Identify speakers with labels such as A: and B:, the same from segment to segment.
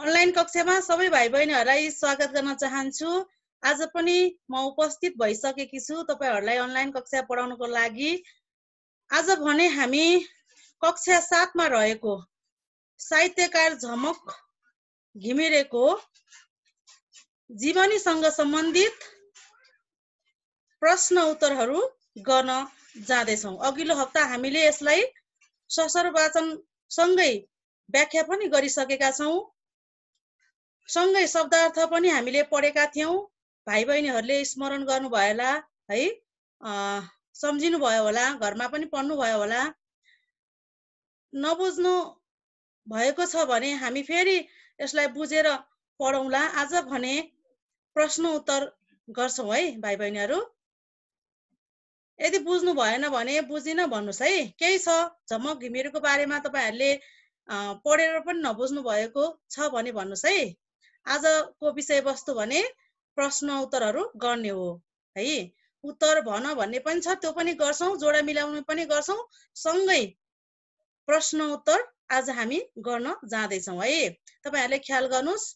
A: online कक्षामा सबै भाइ बहिनीहरूलाई स्वागत गर्न चाहन्छु आज पनि म उपस्थित भइसकेकी छु तपाईँहरूलाई अनलाइन कक्षा पढाउनको लागि आज भने हामी कक्षा सातमा रहेको साहित्यकार झमक घिमिरेको जीवनीसँग सम्बन्धित प्रश्न उत्तरहरू गर्न जाँदैछौँ अघिल्लो हप्ता हामीले यसलाई ससर वाचनसँगै व्याख्या पनि गरिसकेका छौँ सँगै शब्दार्थ पनि हामीले पढेका थियौँ भाइ बहिनीहरूले स्मरण गर्नुभयो होला है सम्झिनु भयो होला घरमा पनि पढ्नुभयो होला नबुझ्नु भएको छ भने हामी फेरि यसलाई बुझेर पढौँला आज भने प्रश्न उत्तर गर्छौँ है भाइ बहिनीहरू यदि बुझ्नु भएन भने बुझिन भन्नुहोस् है केही छ झमक घिमिरेको बारेमा तपाईँहरूले पढेर पनि नबुझ्नु भएको छ भने भन्नुहोस् है आजको विषयवस्तु भने प्रश्न उत्तरहरू गर्ने हो है उत्तर भन भन्ने पनि छ त्यो पनि गर्छौँ जोडा मिलाउने पनि गर्छौँ सँगै प्रश्न उत्तर आज हामी गर्न जाँदैछौँ है तपाईँहरूले ख्याल गर्नुहोस्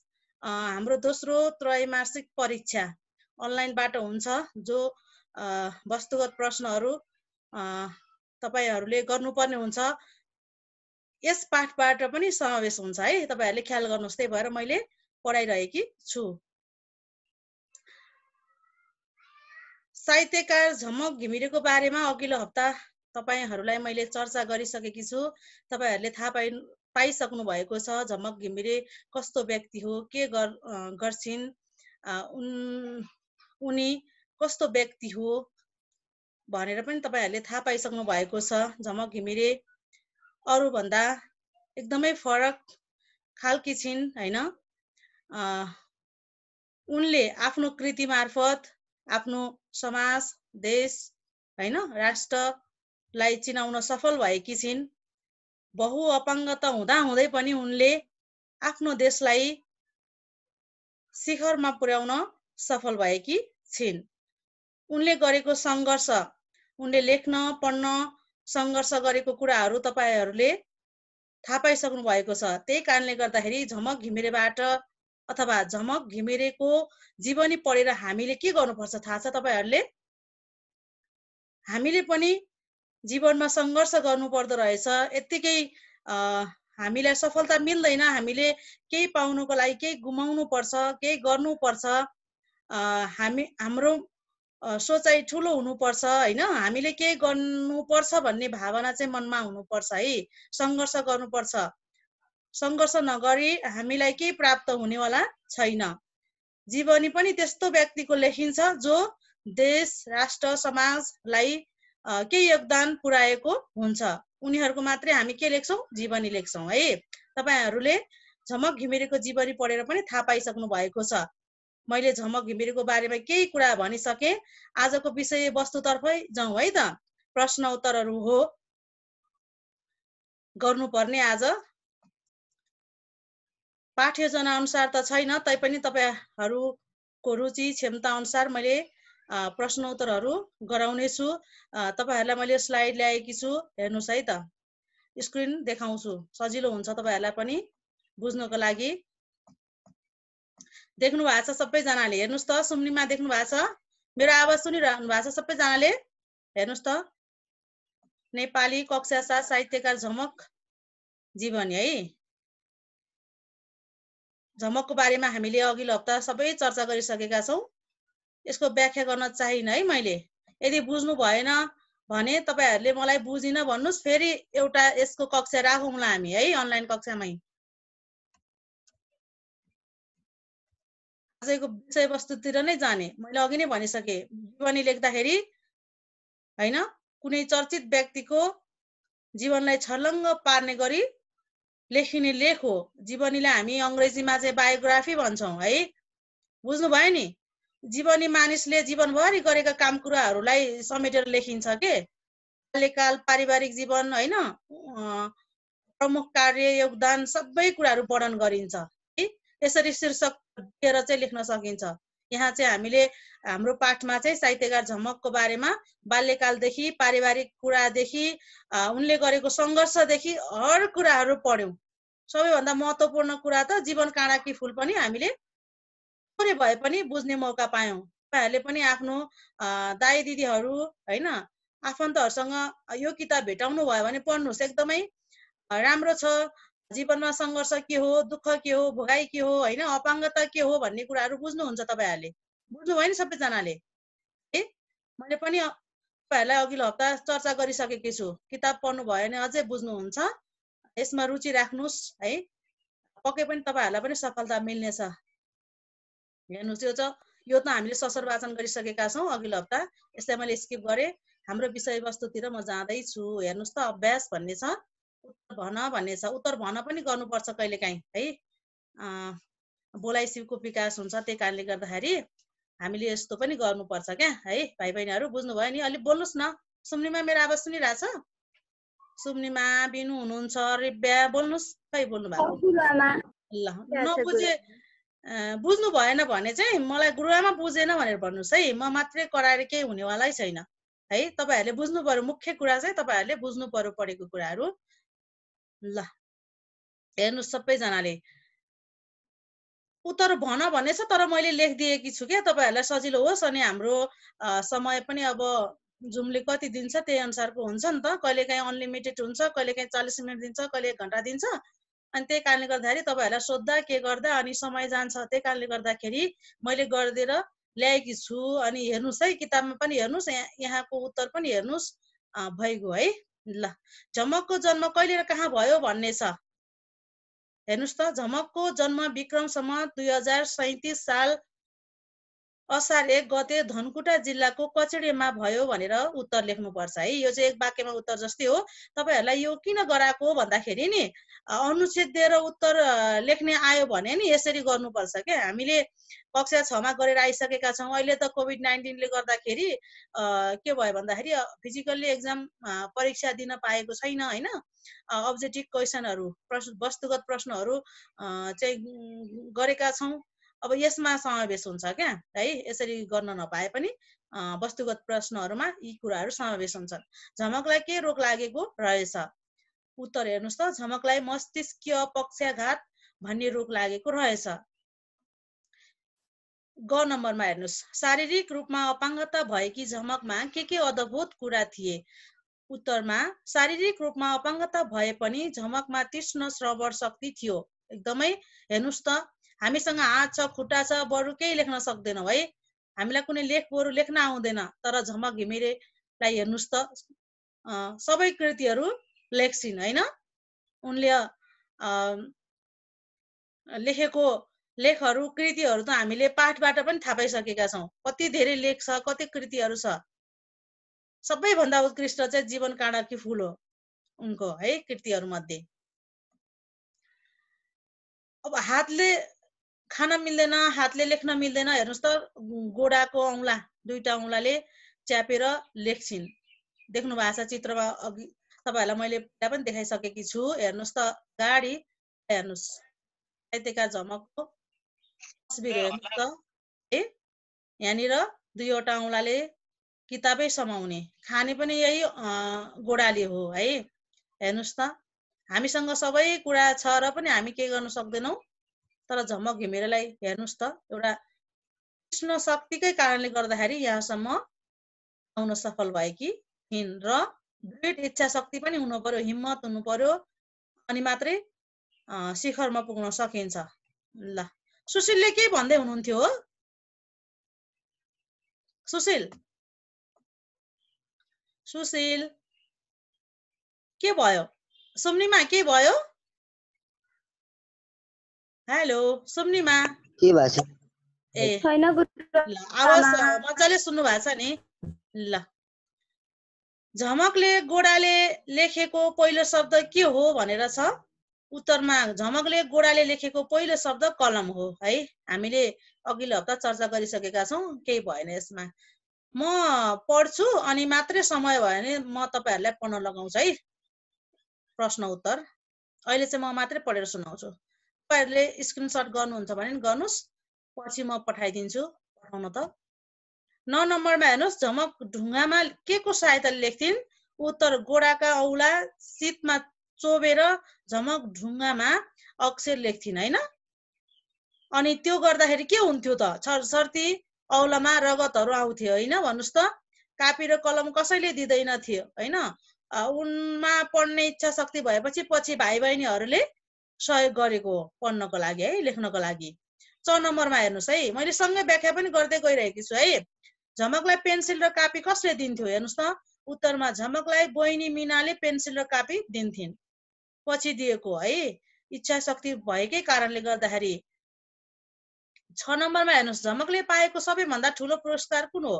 A: हाम्रो दोस्रो त्रैमासिक परीक्षा अनलाइनबाट हुन्छ जो वस्तुगत प्रश्नहरू तपाईँहरूले गर्नुपर्ने हुन्छ यस पाठबाट पनि समावेश हुन्छ है तपाईँहरूले ख्याल गर्नुहोस् त्यही भएर मैले पढाइरहेकी छु साहित्यकार झमक घिमिरेको बारेमा अघिल्लो हप्ता तपाईँहरूलाई मैले चर्चा गरिसकेकी छु तपाईँहरूले थाहा पाइ पाइसक्नु भएको छ झमक घिमिरे कस्तो व्यक्ति हो के गर गर्छिन् उन उनी कस्तो व्यक्ति हो भनेर पनि तपाईँहरूले थाहा पाइसक्नु भएको छ झमक घिमिरे अरूभन्दा एकदमै फरक खालकी छिन् होइन उनले आफ्नो कृति मार्फत आफ्नो समाज देश होइन राष्ट्रलाई चिनाउन सफल भएकी छिन् बहु बहुअपाङ्गता हुँदाहुँदै पनि उनले आफ्नो देशलाई शिखरमा पुर्याउन सफल भएकी छिन् उनले गरेको सङ्घर्ष उनले लेख्न पढ्न सङ्घर्ष गरेको कुराहरू तपाईँहरूले थाहा पाइसक्नु भएको छ त्यही कारणले गर्दाखेरि झमक घिमिरेबाट अथवा झमक घिमिरेको जीवनी पढेर हामीले के गर्नुपर्छ थाहा छ तपाईँहरूले हामीले पनि जीवनमा सङ्घर्ष गर्नुपर्दो रहेछ यत्तिकै हामीलाई सफलता मिल्दैन हामीले केही पाउनुको लागि केही गुमाउनु पर्छ केही गर्नुपर्छ हामी हाम्रो सोचाइ ठुलो हुनुपर्छ होइन हामीले केही गर्नुपर्छ भन्ने भावना चाहिँ मनमा हुनुपर्छ है सङ्घर्ष गर्नुपर्छ सङ्घर्ष नगरी हामीलाई केही प्राप्त हुनेवाला छैन जीवनी पनि त्यस्तो व्यक्तिको लेखिन्छ जो देश राष्ट्र समाजलाई केही योगदान पुर्याएको हुन्छ उनीहरूको मात्रै हामी के लेख्छौँ जीवनी लेख्छौँ है तपाईँहरूले झमक घिमिरेको जीवनी पढेर पनि थाहा पाइसक्नु भएको छ मैले झमक घिमिरेको बारेमा केही कुरा भनिसके आजको विषय विषयवस्तुतर्फै जाउँ है त प्रश्न उत्तरहरू हो गर्नुपर्ने आज पाठ्योजना अनुसार त छैन तैपनि तपाईँहरूको रुचि क्षमता अनुसार मैले प्रश्नोत्तरहरू छु तपाईँहरूलाई मैले स्लाइड ल्याएकी छु हेर्नुहोस् है त स्क्रिन देखाउँछु सजिलो हुन्छ तपाईँहरूलाई पनि बुझ्नको लागि देख्नु भएको छ सबैजनाले हेर्नुहोस् त सुम्निमा देख्नु भएको छ मेरो आवाज सुनिरहनु भएको छ सबैजनाले हेर्नुहोस् त नेपाली कक्षा साथ साहित्यकार झमक जीवनी है झमकको बारेमा हामीले अघिल्लो हप्ता सबै चर्चा गरिसकेका छौँ यसको व्याख्या गर्न चाहिँ है मैले यदि बुझ्नु भएन भने तपाईँहरूले मलाई बुझिनँ भन्नुहोस् फेरि एउटा यसको कक्षा राखौँला हामी है अनलाइन कक्षामै आजको विषयवस्तुतिर नै जाने मैले अघि नै भनिसकेँ जीवनी लेख्दाखेरि होइन कुनै चर्चित व्यक्तिको जीवनलाई छलङ्ग पार्ने गरी लेखिने लेख हो जीवनीलाई हामी अङ्ग्रेजीमा चाहिँ बायोग्राफी भन्छौँ है बुझ्नु भयो नि जीवनी मानिसले जीवनभरि गरेका काम कुराहरूलाई समेटेर लेखिन्छ के बाल्यकाल पारिवारिक जीवन होइन प्रमुख कार्य योगदान सबै कुराहरू वर्णन गरिन्छ है यसरी शीर्षक दिएर चाहिँ लेख्न सकिन्छ यहाँ चाहिँ हामीले हाम्रो पाठमा चाहिँ साहित्यकार झमकको बारेमा बाल्यकालदेखि पारिवारिक कुरादेखि उनले गरेको सङ्घर्षदेखि हर कुराहरू पढ्यौँ सबैभन्दा महत्त्वपूर्ण कुरा त जीवन काँडाकी फुल पनि हामीले थोरै भए पनि बुझ्ने मौका पायौँ तपाईँहरूले पनि आफ्नो दाई दिदीहरू होइन आफन्तहरूसँग यो किताब भेटाउनु भयो भने पढ्नुहोस् एकदमै राम्रो छ जीवनमा सङ्घर्ष के हो दुःख के हो भोगाई के हो होइन अपाङ्गता के हो भन्ने कुराहरू बुझ्नुहुन्छ तपाईँहरूले बुझ्नु भयो नि सबैजनाले है मैले पनि तपाईँहरूलाई अघिल्लो हप्ता चर्चा गरिसकेकी छु किताब पढ्नु भयो भने अझै बुझ्नुहुन्छ यसमा रुचि राख्नुहोस् है पक्कै पनि तपाईँहरूलाई पनि सफलता मिल्नेछ हेर्नुहोस् यो त यो त हामीले ससर वाचन गरिसकेका छौँ अघिल्लो हप्ता यसलाई मैले स्किप गरेँ हाम्रो विषयवस्तुतिर म जाँदैछु हेर्नुहोस् त अभ्यास भन्ने छ उत्तर भन भन्ने छ उत्तर भन पनि गर्नुपर्छ कहिलेकाहीँ है बोलाइ शिवको विकास हुन्छ त्यही कारणले गर्दाखेरि हामीले यस्तो पनि गर्नुपर्छ क्या है भाइ बहिनीहरू बुझ्नुभयो नि अलिक बोल्नुहोस् न सुम्निमा मेरो आवाज सुनिरहेछ सुम्निमा बिनु हुनुहुन्छ रिब्या बोल्नुहोस् खै बोल्नु भएको ल नबुझे बुझ्नु भएन भने चाहिँ मलाई गुरुआमा बुझेन भनेर भन्नुहोस् है म मात्रै कराएर केही हुनेवालै छैन है तपाईँहरूले बुझ्नु पर्यो मुख्य कुरा चाहिँ तपाईँहरूले बुझ्नु पर्यो पढेको कुराहरू ल हेर्नुहोस् सबैजनाले उत्तर भन भन्ने छ तर मैले लेखिदिएकी छु क्या तपाईँहरूलाई सजिलो होस् अनि हाम्रो समय पनि अब जुमले कति दिन्छ त्यही अनुसारको हुन्छ नि त कहिले काहीँ अनलिमिटेड हुन्छ कहिले काहीँ चालिस मिनट दिन्छ कहिले एक घन्टा दिन्छ अनि त्यही कारणले गर्दाखेरि तपाईँहरूलाई सोद्धा के गर्दा अनि समय जान्छ त्यही कारणले गर्दाखेरि मैले गरिदिएर ल्याएकी छु अनि हेर्नुहोस् है किताबमा पनि हेर्नुहोस् यहाँ यहाँको उत्तर पनि हेर्नुहोस् भइगयो है ल झमकको जन्म कहिले र कहाँ भयो भन्ने छ हेर्नुहोस् त झमकको जन्म विक्रमसम्म दुई हजार सैतिस साल असार एक गते धनकुटा जिल्लाको कचडेमा भयो भनेर उत्तर लेख्नुपर्छ है यो चाहिँ एक वाक्यमा उत्तर जस्तै हो तपाईँहरूलाई यो किन गराएको भन्दाखेरि नि अनुच्छेद दिएर उत्तर लेख्ने आयो भने नि यसरी गर्नुपर्छ क्या हामीले कक्षा छमा गरेर आइसकेका छौँ अहिले त कोभिड नाइन्टिनले गर्दाखेरि के भयो भन्दाखेरि फिजिकल्ली एक्जाम परीक्षा दिन पाएको छैन होइन अब्जेक्टिभ क्वेसनहरू प्रश्न वस्तुगत प्रश्नहरू चाहिँ गरेका छौँ अब यसमा समावेश हुन्छ क्या है यसरी गर्न नपाए पनि वस्तुगत प्रश्नहरूमा यी कुराहरू समावेश हुन्छन् झमकलाई के रोग लागेको रहेछ उत्तर हेर्नुहोस् त झमकलाई मस्तिष्कीय पक्षाघात भन्ने रोग लागेको रहेछ ग नम्बरमा हेर्नुहोस् शारीरिक रूपमा अपाङ्गता भएकी झमकमा के के अद्भुत कुरा थिए उत्तरमा शारीरिक रूपमा अपाङ्गता भए पनि झमकमा तीक्ष्ण श्रवण शक्ति थियो एकदमै हेर्नुहोस् त हामीसँग हात छ खुट्टा छ बरु केही लेख्न सक्दैनौँ है हामीलाई कुनै लेख बरु लेख्न आउँदैन तर झमक घिमिरेलाई हेर्नुहोस् त सबै कृतिहरू लेख्छिन् होइन उनले लेखेको लेखहरू कृतिहरू त हामीले पाठबाट पनि थाहा पाइसकेका छौँ कति धेरै लेख छ कति कृतिहरू छ सबैभन्दा उत्कृष्ट चाहिँ जीवन काँडाकी फुल हो उनको है कृतिहरू मध्ये अब हातले खान मिल्दैन हातले लेख्न मिल्दैन हेर्नुहोस् त गोडाको औँला दुईवटा औँलाले च्यापेर लेख्छिन् देख्नु भएको छ चित्रमा अघि तपाईँहरूलाई मैले पहिला पनि देखाइसकेकी छु हेर्नुहोस् त गाडी हेर्नुहोस् साहित्यका झमकको तस्बिर हेर्नुहोस् त है यहाँनिर दुईवटा औँलाले किताबै समाउने खाने पनि यही गोडाले हो है हेर्नुहोस् त हामीसँग सबै कुरा छ र पनि हामी के गर्नु सक्दैनौँ तर झमक घिमिरेलाई हेर्नुहोस् त एउटा कृष्ण शक्तिकै कारणले गर्दाखेरि यहाँसम्म आउन सफल भए कि र दृढ इच्छा शक्ति पनि हुनु पर्यो हिम्मत हुनु पर्यो अनि मात्रै शिखरमा पुग्न सकिन्छ ल सुशीलले के भन्दै हुनुहुन्थ्यो हो सुशील सुशील के भयो सुम्निमा के भयो हेलो सुम्निमा के भएको छ ए आवाज मजाले सुन्नु भएको छ नि ल झमकले गोडाले लेखेको पहिलो शब्द के हो भनेर छ उत्तरमा झमकले गोडाले लेखेको पहिलो शब्द कलम हो है हामीले अघिल्लो हप्ता चर्चा गरिसकेका छौँ केही भएन यसमा म पढ्छु अनि मात्रै समय भयो भने म तपाईँहरूलाई पढ्न लगाउँछु है प्रश्न उत्तर अहिले चाहिँ म मात्रै पढेर सुनाउँछु तपाईँहरूले स्क्रिनसट गर्नुहुन्छ भने नि गर्नुहोस् पछि म पठाइदिन्छु पठाउन त नौ नम्बरमा हेर्नुहोस् झमक ढुङ्गामा के को सहायताले लेख्थिन् उत्तर गोडाका औला शीतमा चोबेर झमक ढुङ्गामा अक्षर लेख्थिन् होइन अनि त्यो गर्दाखेरि के हुन्थ्यो त छरसर्ती औलामा रगतहरू आउँथ्यो होइन भन्नुहोस् त कापी र कलम कसैले दिँदैन थियो होइन उनमा पढ्ने इच्छा शक्ति भएपछि पछि भाइ बहिनीहरूले सहयोग गरेको हो पढ्नको लागि है लेख्नको लागि छ नम्बरमा हेर्नुहोस् है मैले सँगै व्याख्या पनि गर्दै गइरहेकी छु है झमकलाई पेन्सिल र कापी कसले दिन्थ्यो हेर्नुहोस् न उत्तरमा झमकलाई बहिनी मिनाले पेन्सिल र कापी दिन्थिन् पछि दिएको है इच्छा शक्ति भएकै कारणले गर्दाखेरि छ नम्बरमा हेर्नुहोस् झमकले पाएको सबैभन्दा ठुलो पुरस्कार कुन हो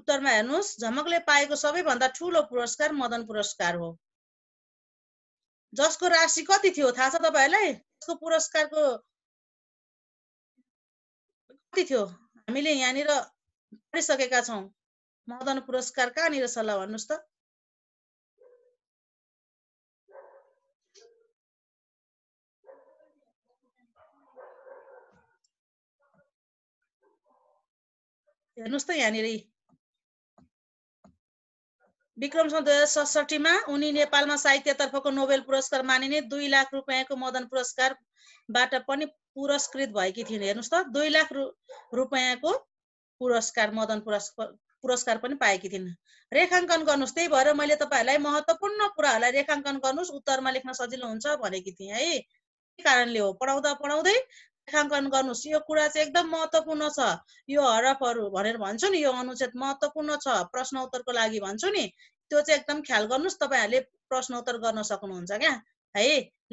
A: उत्तरमा हेर्नुहोस् झमकले पाएको सबैभन्दा ठुलो पुरस्कार मदन पुरस्कार हो जसको राशि कति थियो थाहा छ तपाईँहरूलाई त्यसको पुरस्कारको कति थियो हामीले यहाँनिर पढिसकेका छौँ मदन पुरस्कार कहाँनिर सल्लाह भन्नुहोस् त
B: हेर्नुहोस् त यहाँनिर विक्रम सन् दुई हजार सडसठीमा
A: उनी नेपालमा साहित्यतर्फको नोबेल पुरस्कार मानिने दुई लाख रुपियाँको मदन पुरस्कारबाट पनि पुरस्कृत भएकी थिइन् हेर्नुहोस् त दुई लाख रु रुपियाँको पुरस्कार मदन पुरस्कार पुरस्कार पनि पाएकी थिइन् रेखाङ्कन गर्नुहोस् त्यही भएर मैले तपाईँहरूलाई महत्त्वपूर्ण कुराहरूलाई रेखाङ्कन गर्नुहोस् उत्तरमा लेख्न सजिलो हुन्छ भनेकी थिएँ है कारणले हो पढाउँदा पढाउँदै रेखाङ्कन गर्नुहोस् यो कुरा चाहिँ एकदम महत्त्वपूर्ण छ यो हरफहरू भनेर भन्छु नि यो अनुच्छेद महत्त्वपूर्ण छ प्रश्न उत्तरको लागि भन्छु नि त्यो चाहिँ एकदम ख्याल गर्नुहोस् तपाईँहरूले उत्तर गर्न सक्नुहुन्छ क्या है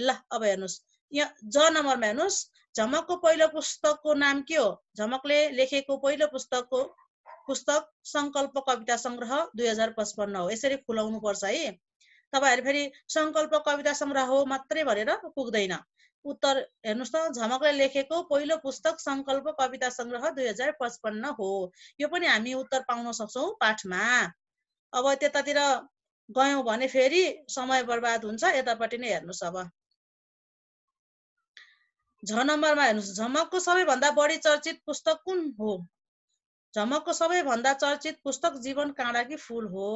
A: ल अब हेर्नुहोस् यहाँ ज नम्बरमा हेर्नुहोस् झमकको पहिलो पुस्तकको नाम के हो झमकले लेखेको पहिलो पुस्तकको पुस्तक सङ्कल्प कविता सङ्ग्रह दुई हजार पचपन्न हो यसरी खुलाउनु पर्छ है तपाईँहरू फेरि सङ्कल्प कविता सङ्ग्रह हो मात्रै भनेर पुग्दैन उत्तर हेर्नुहोस् त झमकले लेखेको पहिलो पुस्तक सङ्कल्प कविता सङ्ग्रह दुई हजार पचपन्न हो यो पनि हामी उत्तर पाउन सक्छौँ पाठमा अब त्यतातिर गयौँ भने फेरि समय बर्बाद हुन्छ यतापट्टि नै हेर्नुहोस् अब झ नम्बरमा हेर्नुहोस् झमकको सबैभन्दा बढी चर्चित पुस्तक कुन हो झमकको सबैभन्दा चर्चित पुस्तक जीवन काँडा कि फुल हो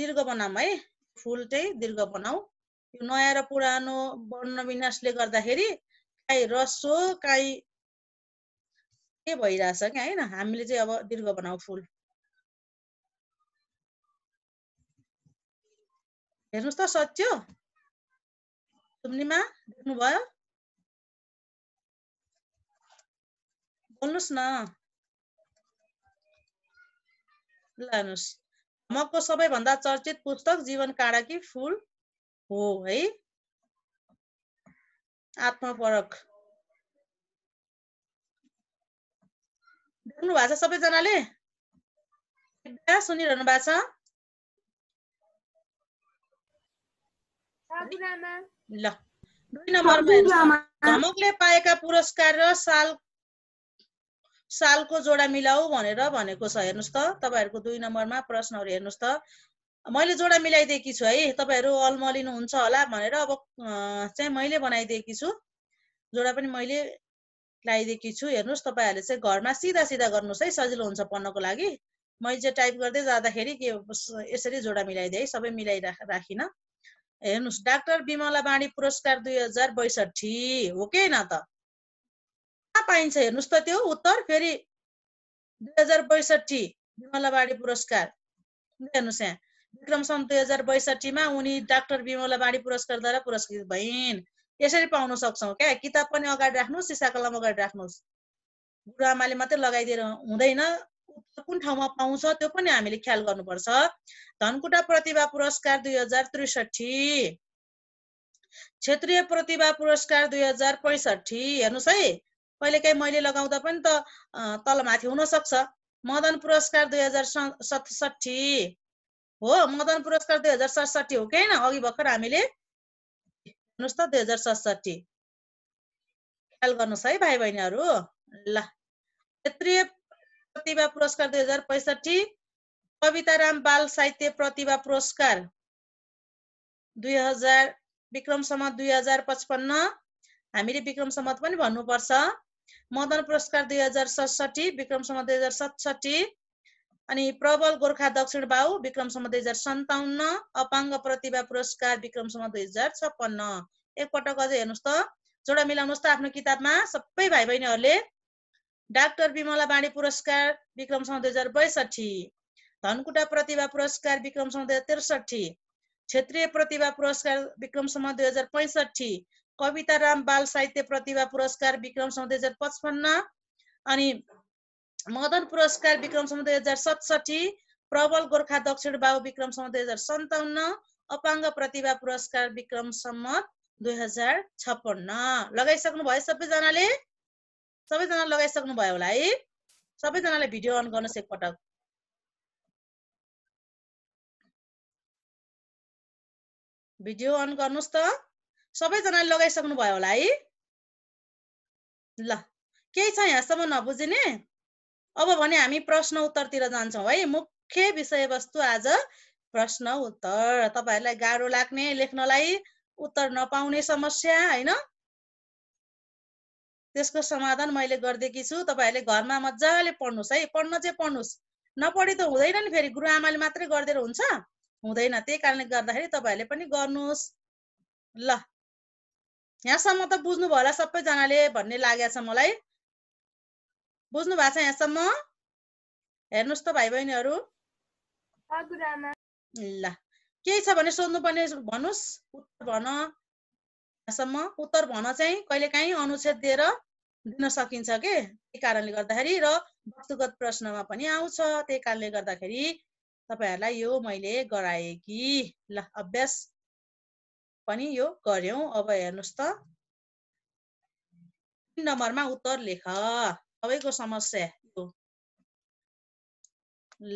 A: दीर्घ बनाऊ है फुल चाहिँ दीर्घ बनाऊ नयाँ र पुरानो वर्ण विनाशले गर्दाखेरि काहीँ रसो काहीँ के भइरहेछ क्या होइन हामीले चाहिँ अब दीर्घ बनाऊ फुल हेर्नुहोस् त सच्यो सुम्निमा देख्नुभयो बोल्नुहोस् न ल मको सबैभन्दा चर्चित पुस्तक जीवन काँडा कि फुल हो है आत्मपरक देख्नु भएको छ सबैजनाले सुनिरहनु भएको छ ल दुई नम्बरमा धमकले पाएका पुरस्कार र साल सालको जोडा मिलाऊ भनेर भनेको छ हेर्नुहोस् त तपाईँहरूको दुई नम्बरमा प्रश्नहरू हेर्नुहोस् त मैले जोडा मिलाइदिएकी छु है तपाईँहरू अल्मलिनुहुन्छ होला भनेर अब चाहिँ मैले बनाइदिएकी छु जोडा पनि मैले लगाइदिएकी छु हेर्नुहोस् तपाईँहरूले चाहिँ घरमा सिधा सिधा गर्नुहोस् है सजिलो हुन्छ पढ्नको लागि मैले चाहिँ टाइप गर्दै जाँदाखेरि के यसरी जोडा मिलाइदिएँ है सबै मिलाइरा राखिन हेर्नुहोस् डाक्टर बिमला बाणी पुरस्कार दुई हजार बैसठी हो कि न त कहाँ पाइन्छ हेर्नुहोस् त त्यो उत्तर फेरि दुई हजार बैसठी बिमला बाणी पुरस्कार हेर्नुहोस् यहाँ विक्रम सन् दुई हजार बैसठीमा उनी डाक्टर विमला बाणी पुरस्कारद्वारा पुरस्कृत भइन् यसरी पाउन सक्छौँ क्या किताब पनि अगाडि राख्नुहोस् सिसा कलम अगाडि राख्नुहोस् गुरुआमाले मात्रै लगाइदिएर हुँदैन कुन ठाउँमा पाउँछ त्यो पनि हामीले ख्याल गर्नुपर्छ धनकुटा प्रतिभा पुरस्कार दुई हजार त्रिसठी क्षेत्रीय प्रतिभा पुरस्कार दुई हजार पैँसठी हेर्नुहोस् है कहिलेकाहीँ मैले लगाउँदा पनि त तल माथि हुनसक्छ मदन पुरस्कार दुई हजार सतसठी हो मदन पुरस्कार दुई हजार सडसठी हो कि होइन अघि भर्खर हामीले हेर्नुहोस् त दुई हजार सडसठी ख्याल गर्नुहोस् है भाइ बहिनीहरू ल क्षेत्रीय प्रतिभा पुरस्कार दुई हजार पैँसठी कविताराम बाल साहित्य प्रतिभा पुरस्कार दुई हजार विक्रम सम्मत दुई हजार पचपन्न हामीले विक्रम सम्मत पनि भन्नुपर्छ मदन पुरस्कार दुई हजार सडसठी विक्रम सम्मत दुई हजार सतसठी अनि प्रबल गोर्खा दक्षिण बाहु विक्रमसम्म दुई हजार सन्ताउन्न अपाङ्ग प्रतिभा पुरस्कार विक्रमसम्म दुई हजार छप्पन्न एकपटक अझै हेर्नुहोस् त जोडा मिलाउनुहोस् त आफ्नो किताबमा सबै भाइ बहिनीहरूले डाक्टर विमला बाणी पुरस्कार विक्रमसम्म दुई हजार बैसठी धनकुटा प्रतिभा पुरस्कार विक्रमसम्म दुई हजार त्रिसठी क्षेत्रीय प्रतिभा पुरस्कार विक्रमसम्म दुई हजार पैँसठी कविता राम बाल साहित्य प्रतिभा पुरस्कार विक्रमसम्म दुई हजार पचपन्न अनि मदन पुरस्कार विक्रम सम दुई हजार सतसठी प्रबल गोर्खा दक्षिण बाबु विक्रम सम दुई हजार सन्ताउन्न अपाङ्ग प्रतिभा पुरस्कार विक्रम सम्मत दुई हजार छप्पन्न लगाइसक्नु भयो सबैजनाले सबैजना लगाइसक्नु भयो होला है सबैजनाले भिडियो अन गर्नुहोस् एकपटक भिडियो अन गर्नुहोस् त सबैजनाले लगाइसक्नु भयो होला है ल केही छ यहाँसम्म नबुझिने अब भने हामी प्रश्न उत्तरतिर जान्छौँ है मुख्य विषयवस्तु आज प्रश्न उत्तर तपाईँहरूलाई गाह्रो लाग्ने लेख्नलाई उत्तर नपाउने समस्या होइन त्यसको समाधान मैले गरिदिएकी छु तपाईँहरूले घरमा मजाले पढ्नुहोस् है पढ्न चाहिँ पढ्नुहोस् नपढे त हुँदैन नि फेरि गुरुआमाले मात्रै गरिदिएर हुन्छ हुँदैन त्यही कारणले गर्दाखेरि तपाईँहरूले पनि गर्नुहोस् ल यहाँसम्म त बुझ्नुभयो होला सबैजनाले भन्ने लागेको छ मलाई बुझ्नु भएको छ यहाँसम्म हेर्नुहोस् त भाइ बहिनीहरू ल केही छ भने सोध्नुपर्ने भन्नुहोस् उत्तर भन यहाँसम्म उत्तर भन चाहिँ कहिलेकाहीँ अनुच्छेद दिएर दिन सकिन्छ के त्यही कारणले गर्दाखेरि र वस्तुगत प्रश्नमा पनि आउँछ त्यही कारणले गर्दाखेरि तपाईँहरूलाई यो मैले गराएँ कि ल अभ्यास पनि यो गऱ्यौँ अब हेर्नुहोस् त नम्बरमा उत्तर लेख सबैको समस्या यो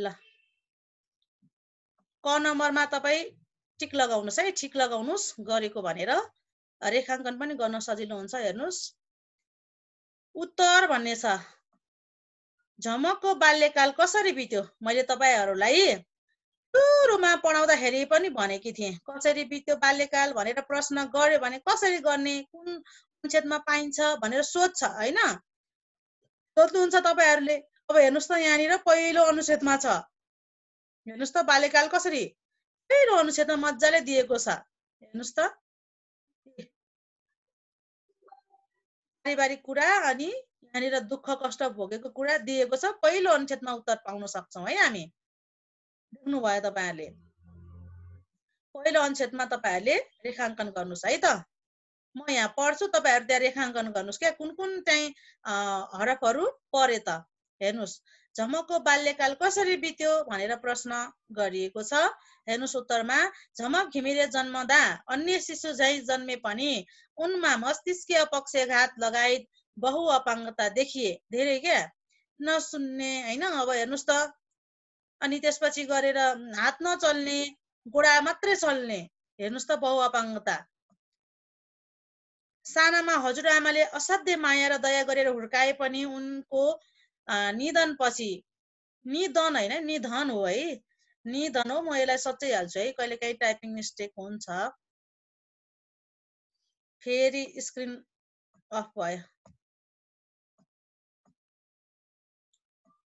A: ल क नम्बरमा तपाईँ ठिक लगाउनुहोस् है ठिक लगाउनुहोस् गरेको भनेर रेखाङ्कन पनि गर्न सजिलो हुन्छ हेर्नुहोस् उत्तर भन्ने छ झमकको बाल्यकाल कसरी बित्यो मैले तपाईँहरूलाई सुरुमा पढाउँदाखेरि पनि भनेकी थिएँ कसरी बित्यो बाल्यकाल भनेर प्रश्न गर्यो भने कसरी गर्ने कुन कुन क्षेत्रमा पाइन्छ भनेर सोध्छ होइन सोध्नुहुन्छ तपाईँहरूले अब हेर्नुहोस् त यहाँनिर पहिलो अनुच्छेदमा छ हेर्नुहोस् त बाल्यकाल कसरी पहिलो अनुच्छेदमा मजाले दिएको छ हेर्नुहोस् त पारिवारिक कुरा अनि यहाँनिर दुःख कष्ट भोगेको कुरा दिएको छ पहिलो अनुच्छेदमा उत्तर पाउन सक्छौँ है हामी देख्नुभयो तपाईँहरूले पहिलो अनुच्छेदमा तपाईँहरूले रेखाङ्कन गर्नुहोस् है त म यहाँ पढ्छु तपाईँहरू त्यहाँ रेखाङ्कन गर्नुहोस् क्या कुन कुन चाहिँ हरफहरू परे त हेर्नुहोस् झमकको बाल्यकाल कसरी बित्यो भनेर प्रश्न गरिएको छ हेर्नुहोस् उत्तरमा झमक घिमिरे जन्मदा अन्य शिशु झै जन्मे पनि उनमा मस्तिष्कीय पक्षघात लगायत अपाङ्गता देखिए धेरै क्या नसुन्ने होइन अब हेर्नुहोस् त अनि त्यसपछि गरेर हात नचल्ने गोडा मात्रै चल्ने हेर्नुहोस् त बहु अपाङ्गता सानामा हजुरआमाले असाध्य माया र दया गरेर हुर्काए पनि उनको निधनपछि निधन होइन निधन हो है निधन हो म यसलाई सच्चै हाल्छु है कहिले काहीँ टाइपिङ
B: मिस्टेक हुन्छ फेरि स्क्रिन अफ भयो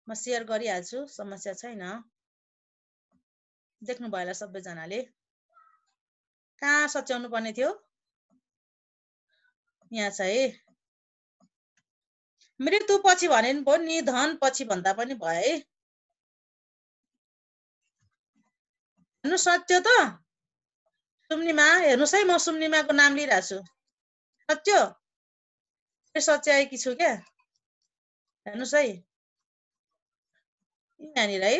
B: म सेयर
A: गरिहाल्छु समस्या छैन देख्नुभयो होला सबैजनाले कहाँ सच्याउनु पर्ने थियो यहाँ छ है मृत्यु पछि भने नि भयो निधन पछि भन्दा पनि भयो है हेर्नु सत्य त सुम्निमा हेर्नुहोस् है म सुम्निमाको नाम लिइरहेको छु सत्य सच्याएकी छु क्या हेर्नुहोस् है यहाँनिर है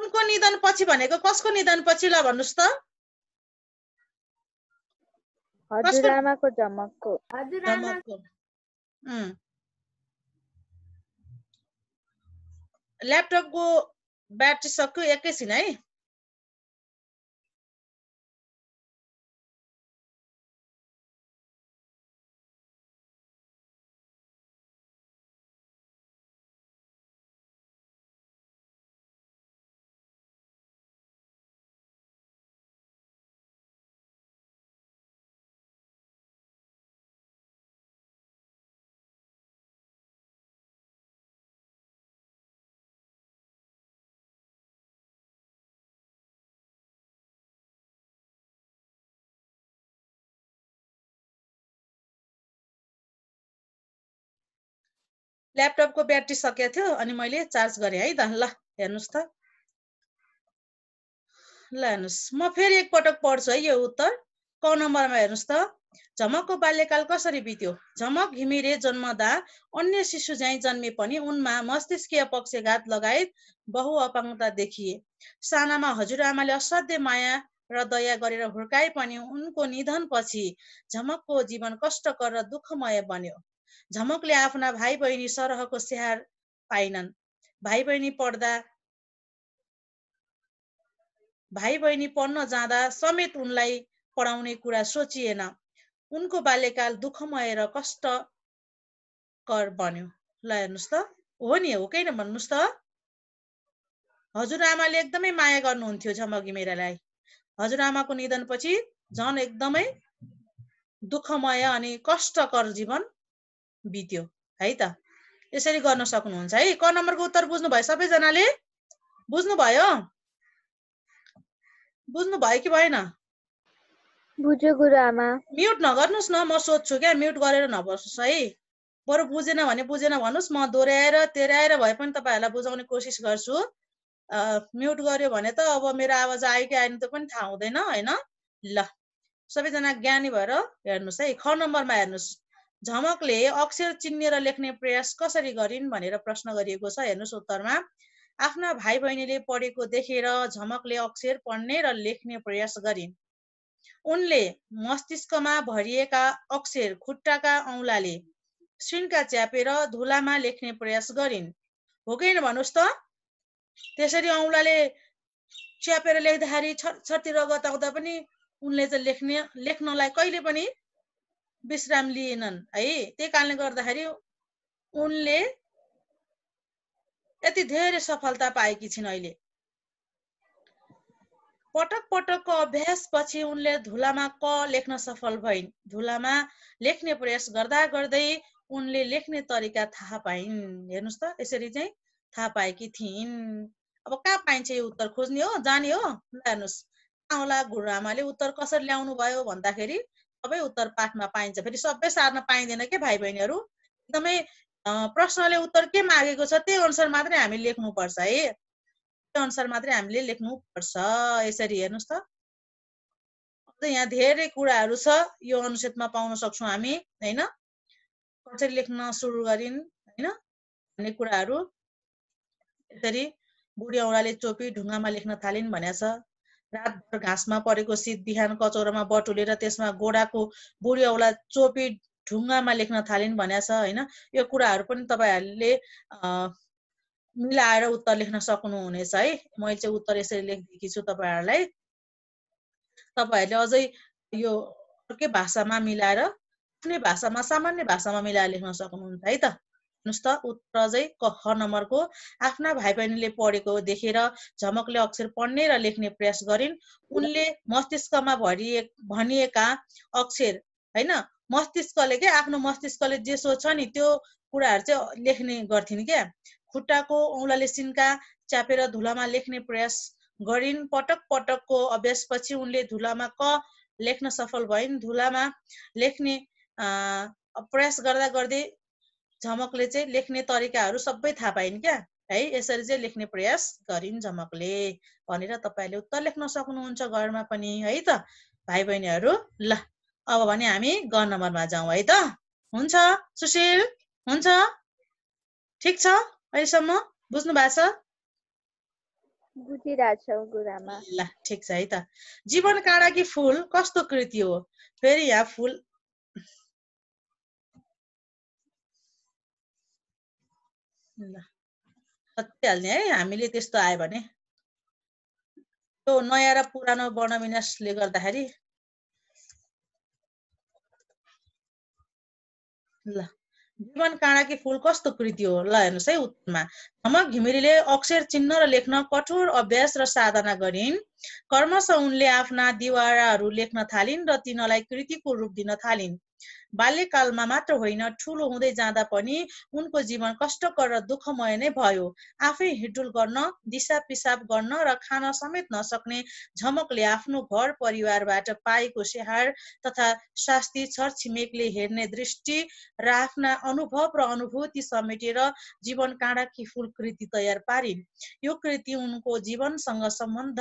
A: उनको निधन पछि भनेको कसको निधन पछि ल भन्नुहोस् त
B: हजुरआमाको झमकको
A: हजुरआमाको
B: ल्यापटपको ब्याट्री सक्यो एकैछिन है ल्यापटपको ब्याट्री सकिएको थियो अनि
A: मैले चार्ज गरेँ है त ल हेर्नुहोस् त ल हेर्नुहोस् म फेरि एकपटक पढ्छु है यो उत्तर क नम्बरमा हेर्नुहोस् त झमकको बाल्यकाल कसरी बित्यो झमक घिमिरे जन्मदा अन्य शिशु झैँ जन्मे पनि उनमा मस्तिष्कीय पक्षघात लगायत बहु अपाङ्गता देखिए सानामा हजुरआमाले असाध्य माया र दया गरेर हुर्काए पनि उनको निधनपछि झमकको जीवन कष्टकर र दुःखमय बन्यो झमकले आफ्ना भाइ बहिनी सरहको स्याहार पाइनन् भाइ बहिनी पढ्दा भाइ बहिनी पढ्न जाँदा समेत उनलाई पढाउने कुरा सोचिएन उनको बाल्यकाल दुःखमय र कष्टकर बन्यो ल हेर्नुहोस् त हो नि हो किन भन्नुहोस् त हजुरआमाले एकदमै माया गर्नुहुन्थ्यो झमकी मेरालाई हजुरआमाको निधनपछि झन् एकदमै दुःखमय अनि कष्टकर जीवन बित्यो है त यसरी गर्न सक्नुहुन्छ है क नम्बरको उत्तर बुझ्नु बुझ्नुभयो सबैजनाले बुझ्नुभयो भयो कि भएन बुझ्यो म्युट नगर्नुहोस् न म सोध्छु क्या म्युट गरेर नबस्नुहोस् है बरु बुझेन भने बुझेन भन्नुहोस् म दोहोऱ्याएर तेह्राएर भए पनि तपाईँहरूलाई बुझाउने कोसिस गर्छु म्युट गर्यो भने त अब मेरो आवाज आयो कि आएन त्यो पनि थाहा हुँदैन होइन ल सबैजना ज्ञानी भएर हेर्नुहोस् है ख नम्बरमा हेर्नुहोस् झमकले अक्षर चिन्नेर लेख्ने प्रयास कसरी गरिन् भनेर प्रश्न गरिएको छ हेर्नुहोस् उत्तरमा आफ्ना भाइ बहिनीले पढेको देखेर झमकले अक्षर पढ्ने र लेख्ने प्रयास गरिन् उनले मस्तिष्कमा भरिएका अक्षर खुट्टाका औँलाले सुनका च्यापेर धुलामा लेख्ने प्रयास गरिन् हो कि भन्नुहोस् त त्यसरी औँलाले च्यापेर लेख्दाखेरि छ रगत गताउँदा पनि उनले चाहिँ लेख्ने लेख्नलाई कहिले पनि विश्राम लिएनन् है त्यही कारणले गर्दाखेरि उनले यति धेरै सफलता पाएकी छिन् अहिले पटक पटकको अभ्यासपछि उनले धुलामा क लेख्न सफल भइन् धुलामा लेख्ने प्रयास गर्दा गर्दै उनले लेख्ने तरिका थाहा पाइन् हेर्नुहोस् त यसरी चाहिँ थाहा पाएकी थिइन् अब कहाँ पाइन्छ यो उत्तर खोज्ने हो जाने हो हेर्नुहोस् हेर्नुहोस् होला गुरुआमाले उत्तर कसरी ल्याउनु भयो भन्दाखेरि सबै उत्तर पाठमा पाइन्छ फेरि सबै सार्न पाइँदैन के भाइ बहिनीहरू एकदमै प्रश्नले उत्तर के मागेको छ त्यही अनुसार मात्रै हामी लेख्नुपर्छ है त्यही अनुसार मात्रै हामीले लेख्नुपर्छ यसरी हेर्नुहोस् त यहाँ धेरै कुराहरू छ यो अनुच्छेदमा पाउन सक्छौँ हामी होइन कसरी लेख्न सुरु गरिन् होइन भन्ने कुराहरू यसरी बुढी औँलाले चोपी ढुङ्गामा लेख्न थालिन् भनेको छ रातभर घाँसमा परेको सित बिहान कचौरामा बटुलेर त्यसमा गोडाको बुढी औला चोपी ढुङ्गामा लेख्न थालिन् भन्या छ होइन यो कुराहरू पनि तपाईँहरूले मिलाएर उत्तर लेख्न सक्नुहुनेछ है मैले चाहिँ उत्तर यसरी लेखिदिएकी छु तपाईँहरूलाई तपाईँहरूले अझै यो अर्कै भाषामा मिलाएर आफ्नै भाषामा सामान्य भाषामा मिलाएर लेख्न सक्नुहुन्छ है त हेर्नुहोस् त क ख नम्बरको आफ्ना भाइ बहिनीले पढेको देखेर झमकले अक्षर पढ्ने र लेख्ने प्रयास गरिन् उनले मस्तिष्कमा भरिए भनिएका अक्षर होइन मस्तिष्कले क्या आफ्नो मस्तिष्कले जे सोच्छ नि त्यो कुराहरू चाहिँ लेख्ने गर्थिन् क्या खुट्टाको औँलाले सिन्का च्यापेर धुलामा लेख्ने प्रयास गरिन् पटक पटकको अभ्यासपछि उनले धुलामा क लेख्न सफल भइन् धुलामा लेख्ने प्रयास गर्दा गर्दै झमकले चाहिँ लेख्ने तरिकाहरू सबै थाहा पाइन् क्या है यसरी चाहिँ लेख्ने प्रयास गरिन् झमकले भनेर तपाईँले उत्तर लेख्न सक्नुहुन्छ घरमा पनि है त भाइ बहिनीहरू ल अब भने हामी ग नम्बरमा जाउँ है त हुन्छ सुशील हुन्छ ठिक छ अहिलेसम्म बुझ्नु भएको
B: छ ल
A: ठिक छ है त जीवन काँडा कि फुल कस्तो कृति हो फेरि यहाँ फुल ल है हामीले त्यस्तो आयो भने त्यो नयाँ र पुरानो वर्णविन्यासले गर्दाखेरि ल जीवन काँडाकी फुल कस्तो कृति हो ल हेर्नुहोस् है उत्तरमा धमक घिमिरेले अक्षर चिन्ह र लेख्न कठोर अभ्यास र साधना गरिन् कर्मश उनले आफ्ना दिवाराहरू लेख्न थालिन् र तिनलाई कृतिको रूप दिन थालिन् बाल्यकालमा मात्र होइन ठुलो हुँदै जाँदा पनि उनको जीवन कष्टकर र दुःखमय नै भयो आफै हिडुल गर्न दिसा पिसाब गर्न र खान समेत नसक्ने झमकले आफ्नो घर परिवारबाट पाएको स्याहार तथा शास्ति छरछिमेकले हेर्ने दृष्टि र आफ्ना अनुभव र अनुभूति समेटेर जीवन कि फुल कृति तयार पारिन् यो कृति उनको जीवनसँग सम्बन्ध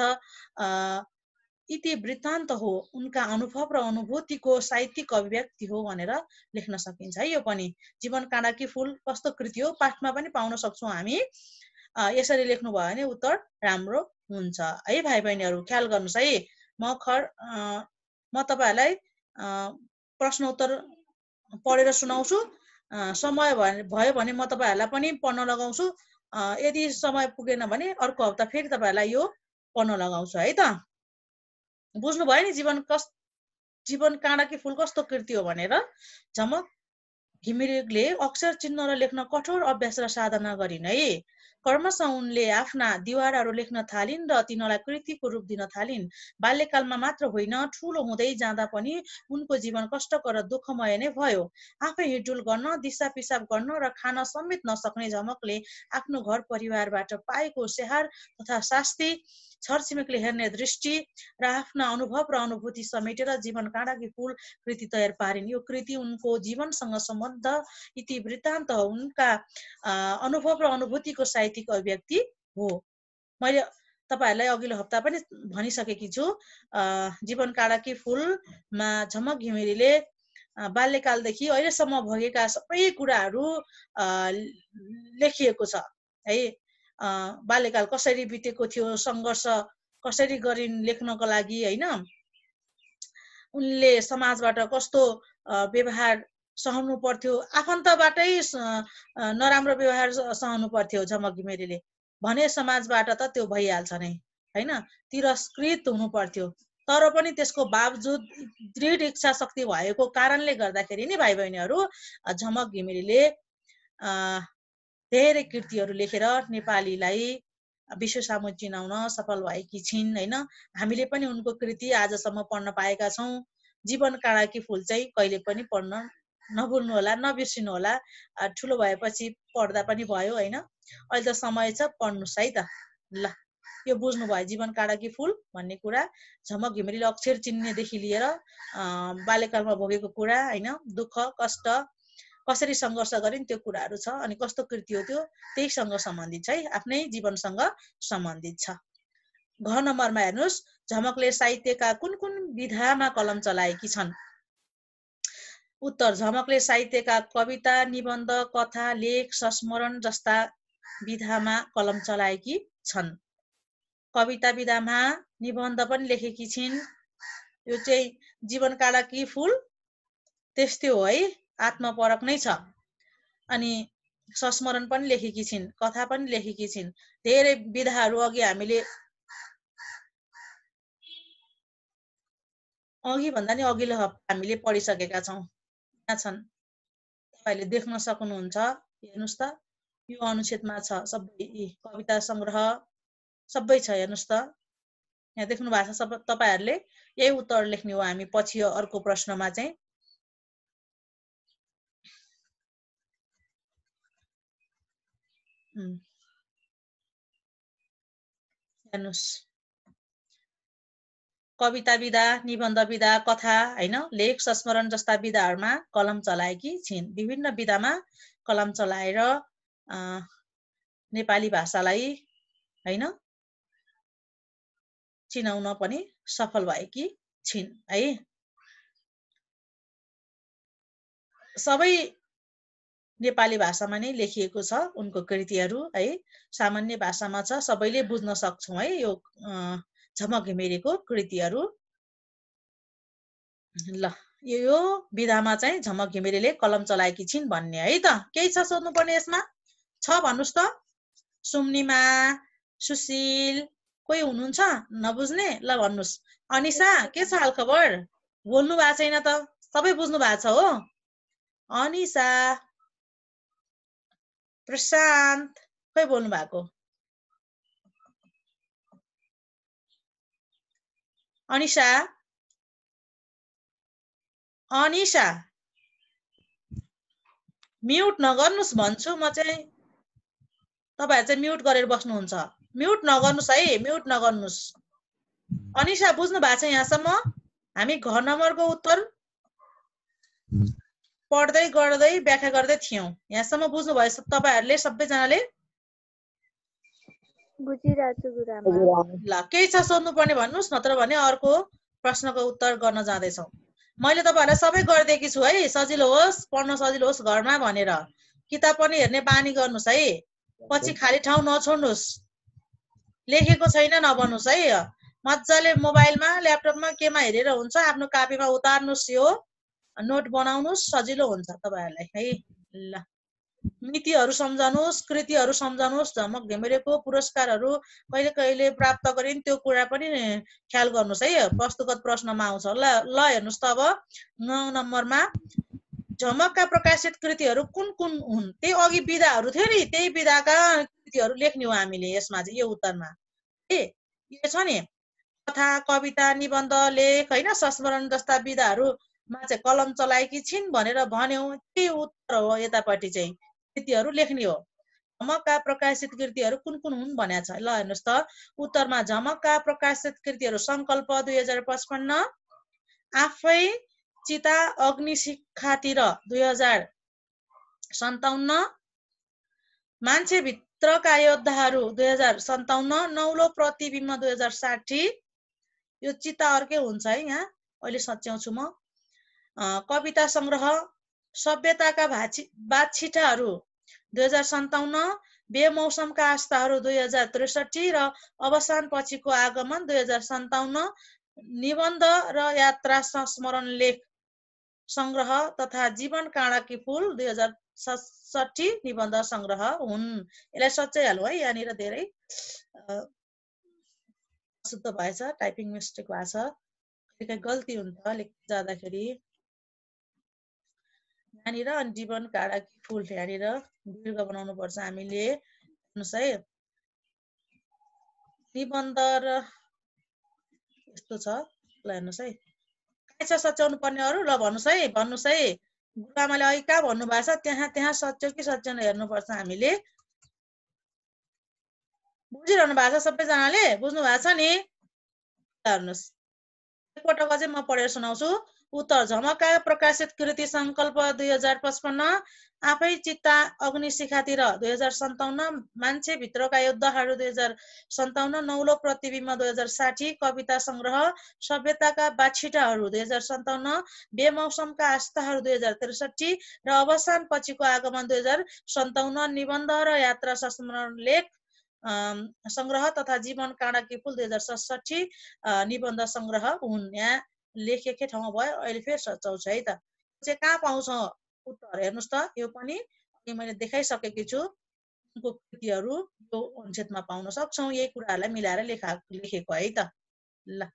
A: इति वृत्तान्त हो उनका अनुभव र अनुभूतिको साहित्यिक अभिव्यक्ति हो भनेर लेख्न सकिन्छ है यो पनि जीवन काँडाकी फुल कस्तो कृति हो पाठमा पनि पाउन सक्छौँ हामी यसरी लेख्नुभयो भने उत्तर राम्रो हुन्छ है भाइ बहिनीहरू ख्याल गर्नुहोस् है म खर म तपाईँहरूलाई प्रश्न उत्तर पढेर सुनाउँछु समय भयो भने म तपाईँहरूलाई पनि पढ्न लगाउँछु यदि समय पुगेन भने अर्को हप्ता फेरि तपाईँहरूलाई यो पढ्न लगाउँछु है त बुझ्नु भयो नि जीवन कस जीवन काँडा कि फुल कस्तो कृति हो भनेर झमक घिमिरेकले अक्षर चिन्ह र लेख्न कठोर अभ्यास र साधना गरिन् है कर्मश उनले आफ्ना दिवारहरू लेख्न थालिन् र तिनीहरूलाई कृतिको रूप दिन थालिन् बाल्यकालमा मात्र होइन ठुलो हुँदै जाँदा पनि उनको जीवन कष्टकर र दुःखमय नै भयो आफै हिडुल गर्न दिसा पिसाब गर्न र खान समेत नसक्ने झमकले आफ्नो घर परिवारबाट पाएको स्याहार तथा शास्ति छरछिमेकले हेर्ने दृष्टि र आफ्ना अनुभव र अनुभूति समेटेर जीवन काँडाकी फुल कृति तयार पारिन् यो कृति उनको जीवनसँग सम्बन्ध निबन्ध इति वृत्तान्त उनका अनुभव र अनुभूतिको साहित्यिक अभिव्यक्ति हो मैले तपाईँहरूलाई अघिल्लो हप्ता पनि भनिसकेकी छु जीवन काडाकी फुलमा झमक घिमिरेले बाल्यकालदेखि अहिलेसम्म भोगेका सबै कुराहरू लेखिएको छ है बाल्यकाल कसरी बितेको थियो सङ्घर्ष कसरी गरिन् लेख्नको लागि होइन उनले समाजबाट कस्तो व्यवहार सहनु पर्थ्यो आफन्तबाटै नराम्रो व्यवहार सहनु पर्थ्यो झमक घिमिरेले भने समाजबाट त त्यो भइहाल्छ नै होइन तिरस्कृत हुनु पर्थ्यो तर पनि त्यसको बावजुद दृढ इच्छा शक्ति भएको कारणले गर्दाखेरि नि भाइ बहिनीहरू झमक घिमिरेले धेरै कृतिहरू लेखेर नेपालीलाई विश्व सामु चिनाउन सफल भएकी छिन् होइन हामीले पनि उनको कृति आजसम्म पढ्न पाएका छौँ जीवन काँडाकी फुल चाहिँ कहिले पनि पढ्न नभुल्नु होला नबिर्सिनु होला ठुलो भएपछि पढ्दा पनि भयो होइन अहिले त समय छ पढ्नुहोस् है त ल यो बुझ्नु भयो जीवन काडाकी फुल भन्ने कुरा झमक घिमिरेले अक्षर चिन्नेदेखि लिएर बाल्यकालमा भोगेको कुरा होइन दुःख कष्ट कसरी सङ्घर्ष गरिन् त्यो कुराहरू छ अनि कस्तो कृति हो त्यो त्यहीसँग सम्बन्धित छ है आफ्नै जीवनसँग सम्बन्धित छ घ नम्बरमा हेर्नुहोस् झमकले साहित्यका कुन कुन विधामा कलम चलाएकी छन् उत्तर झमकले साहित्यका कविता निबन्ध कथा लेख संस्मरण जस्ता विधामा कलम चलाएकी छन् कविता विधामा निबन्ध पनि लेखेकी छिन् यो चाहिँ जीवन काला कि फुल त्यस्तै हो है आत्मपरक नै छ अनि संस्मरण पनि लेखेकी छिन् कथा पनि लेखेकी छिन् धेरै विधाहरू अघि हामीले अघि भन्दा नि अघिल्लो हामीले पढिसकेका छौँ छन् तपाईँहरूले देख्न सक्नुहुन्छ हेर्नुहोस् त यो अनुच्छेदमा छ सबै कविता सङ्ग्रह सबै छ हेर्नुहोस् त यहाँ देख्नु भएको छ सब तपाईँहरूले यही उत्तर लेख्ने हो हामी पछि अर्को प्रश्नमा चाहिँ
B: हेर्नुहोस्
A: कविता विधा निबन्ध विधा कथा होइन लेख संस्मरण जस्ता विधाहरूमा कलम चलाएकी छिन् विभिन्न विधामा कलम चलाएर नेपाली भाषालाई होइन चिनाउन पनि सफल भएकी छिन् है सबै नेपाली भाषामा नै लेखिएको छ उनको कृतिहरू है सामान्य भाषामा छ सबैले बुझ्न सक्छौँ है यो झमक घिमिरेको कृतिहरू ल यो विधामा चाहिँ झमक घिमिरेले कलम चलाएकी छिन् भन्ने है त केही छ सोध्नु पर्ने यसमा छ भन्नुहोस् त सुम्निमा सुशील कोही हुनुहुन्छ नबुझ्ने ल भन्नुहोस् अनिसा के छ हालखबर बोल्नु भएको छैन त सबै बुझ्नु भएको छ हो अनिसा प्रशान्त खोइ बोल्नु भएको
B: अनिशा अनिशा
A: म्युट नगर्नुहोस् भन्छु म चाहिँ तपाईँहरू चाहिँ म्युट गरेर बस्नुहुन्छ म्युट नगर्नुहोस् है म्युट नगर्नुहोस् अनिसा बुझ्नु भएको छ यहाँसम्म हामी घर नम्बरको उत्तर पढ्दै गर्दै व्याख्या गर्दै थियौँ यहाँसम्म बुझ्नुभयो तपाईँहरूले सबैजनाले
B: ल
A: केही छ सोध्नु पर्ने भन्नुहोस् नत्र भने अर्को प्रश्नको उत्तर गर्न जाँदैछौँ मैले तपाईँहरूलाई सबै गरिदिएकी छु है सजिलो होस् पढ्न सजिलो होस् घरमा भनेर किताब पनि हेर्ने बानी गर्नुहोस् है पछि खाली ठाउँ नछोड्नुहोस् लेखेको छैन नभन्नुहोस् है मजाले मोबाइलमा ल्यापटपमा केमा हेरेर हुन्छ आफ्नो कापीमा उतार्नुहोस् यो नोट बनाउनुहोस् सजिलो हुन्छ तपाईँहरूलाई है ल नीतिहरू सम्झनुहोस् कृतिहरू सम्झनुहोस् झमक घिमिरेको पुरस्कारहरू कहिले कहिले प्राप्त गरिन् त्यो कुरा पनि ख्याल गर्नुहोस् है वस्तुगत प्रश्नमा आउँछ ल ल हेर्नुहोस् त अब नौ नम्बरमा झमकका प्रकाशित कृतिहरू कुन कुन हुन् त्यही अघि विधाहरू थियो नि त्यही विधाका कृतिहरू लेख्ने हो हामीले यसमा चाहिँ यो उत्तरमा ए यो छ नि कथा कविता निबन्ध लेख होइन संस्मरण जस्ता विधाहरूमा चाहिँ कलम चलाएकी छिन् भनेर भन्यौँ त्यही उत्तर हो यतापट्टि चाहिँ कृतिहरू लेख्ने हो झमकका प्रकाशित कृतिहरू कुन कुन हुन् भनेको छ ल हेर्नुहोस् त उत्तरमा झमकका प्रकाशित कृतिहरू सङ्कल्प दुई हजार पचपन्न आफै चिता अग्निशिक्षातिर दुई हजार सन्ताउन्न मान्छेभित्रका योद्धाहरू दुई हजार सन्ताउन्न नौलो प्रतिबिम्ब दुई हजार साठी यो चिता अर्कै हुन्छ है यहाँ अहिले सच्याउँछु म कविता सङ्ग्रह सभ्यताका भाछि बातछिटाहरू दुई हजार सन्ताउन्न बेमौसमका आस्थाहरू दुई हजार त्रिसठी र अवसान पछिको आगमन दुई हजार सन्ताउन्न निबन्ध र यात्रा संस्मरण लेख सङ्ग्रह तथा जीवन काँडाकी फुल दुई हजार सठी निबन्ध सङ्ग्रह हुन् यसलाई सच्याइहालौँ है यहाँनिर धेरै अशुद्ध भएछ टाइपिङ मिस्टेक भएको छ कहिलेकाहीँ गल्ती हुन्छ लेख्दै जाँदाखेरि यहाँनिर अनि जीवन काडाकी फुल यहाँनिर दीर्घ बनाउनु पर्छ हामीले हेर्नुहोस् है निबन्ध र यस्तो छ ल हेर्नुहोस् है कहाँ छ सच्याउनु पर्ने अरू ल भन्नुहोस् है भन्नुहोस् है गुरुआमाले अघि कहाँ भन्नुभएको छ त्यहाँ त्यहाँ सच्याउ कि सच्याउनु हेर्नुपर्छ हामीले बुझिरहनु भएको छ सबैजनाले बुझ्नु भएको छ नि हेर्नुहोस् एकपटक चाहिँ म पढेर सुनाउँछु उत्तर झमका प्रकाशित कृति संकल्प दुई हजार पचपन्न आफै चित्ता अग्निशिखातिर दुई हजार सन्ताउन्न मान्छेभित्रका योद्धाहरू दुई हजार सन्तावन नौलो प्रतिबिम्ब दुई हजार साठी कविता संग्रह सभ्यता का बाछीटा दुई हजार बेमौसम का आस्था दुई हजार तिरसठी रवसान पची को आगमन दुई हजार सन्ताउन्न निबंध र संस्मरण लेख संग्रह तथा जीवन काँडा किफुल दुई हजार सतसठी निबंध संग्रह हुन् लेखेकै ठाउँमा भयो अहिले फेरि सच्याउँछु है त चाहिँ कहाँ पाउँछ उत्तर हेर्नुहोस् त यो पनि अनि मैले देखाइसकेकी छु उनको कृतिहरू यो अनुच्छेदमा पाउन सक्छौँ यही कुराहरूलाई मिलाएर लेखा लेखेको है त ल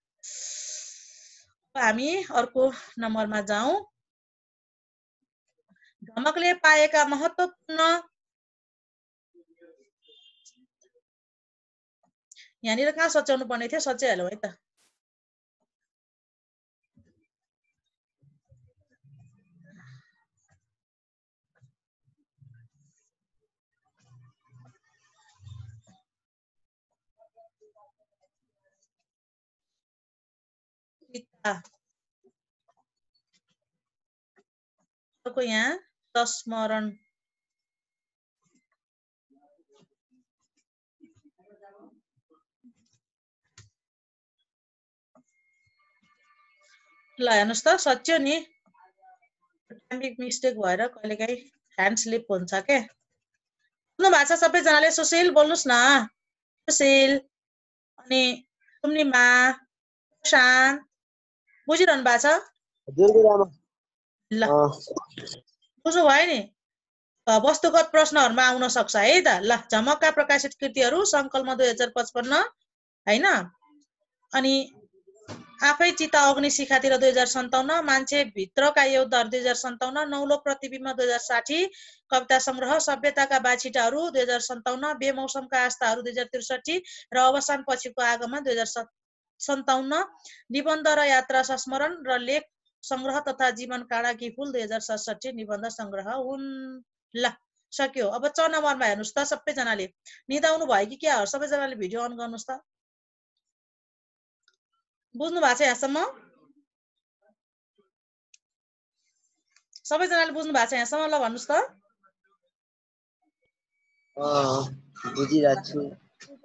A: हामी अर्को नम्बरमा जाउँ धमकले पाएका महत्त्वपूर्ण यहाँनिर कहाँ सच्याउनु पर्ने थियो सच्याइहालौँ है त
B: तपाईँको यहाँ
A: संस्मरण ल हेर्नुहोस् त सच्यो नि टाइमिक मिस्टेक भएर कहिलेकाहीँ ह्यान्ड स्लिप हुन्छ के सुन्नु भएको छ सबैजनाले सुशील बोल्नुहोस् न सुशील अनि सुम्निमा प्रशान्त बुझिरहनु भएको छ ल बुझ्नु भयो नि वस्तुगत प्रश्नहरूमा आउन सक्छ है त ल झमकका प्रकाशित कृतिहरू सङ्कल्प दुई हजार पचपन्न होइन अनि आफै चिता अग्नि शिखातिर दुई हजार सन्ताउन्न मान्छे भित्रका योद्धाहरू दुई हजार सन्ताउन्न नौलो प्रतिबिम्ब दुई हजार साठी कविता सङ्ग्रह सभ्यताका बाछिटाहरू दुई हजार सन्ताउन्न बेमौसमका आस्थाहरू दुई हजार त्रिसठी र अवसान पछिको आगमन दुई हजार सन्ताउन्न निबन्ध र यात्रा संस्मरण र लेख सङ्ग्रह तथा जीवन काँडा कि फुल दुई हजार सडसठी निबन्ध सङ्ग्रह हुन् ल सक्यो अब च नम्बरमा हेर्नुहोस् त सबैजनाले निधाउनु भयो कि क्या सबैजनाले भिडियो अन गर्नुहोस् त बुझ्नु भएको छ यहाँसम्म सबैजनाले बुझ्नु भएको छ यहाँसम्म ल भन्नुहोस् त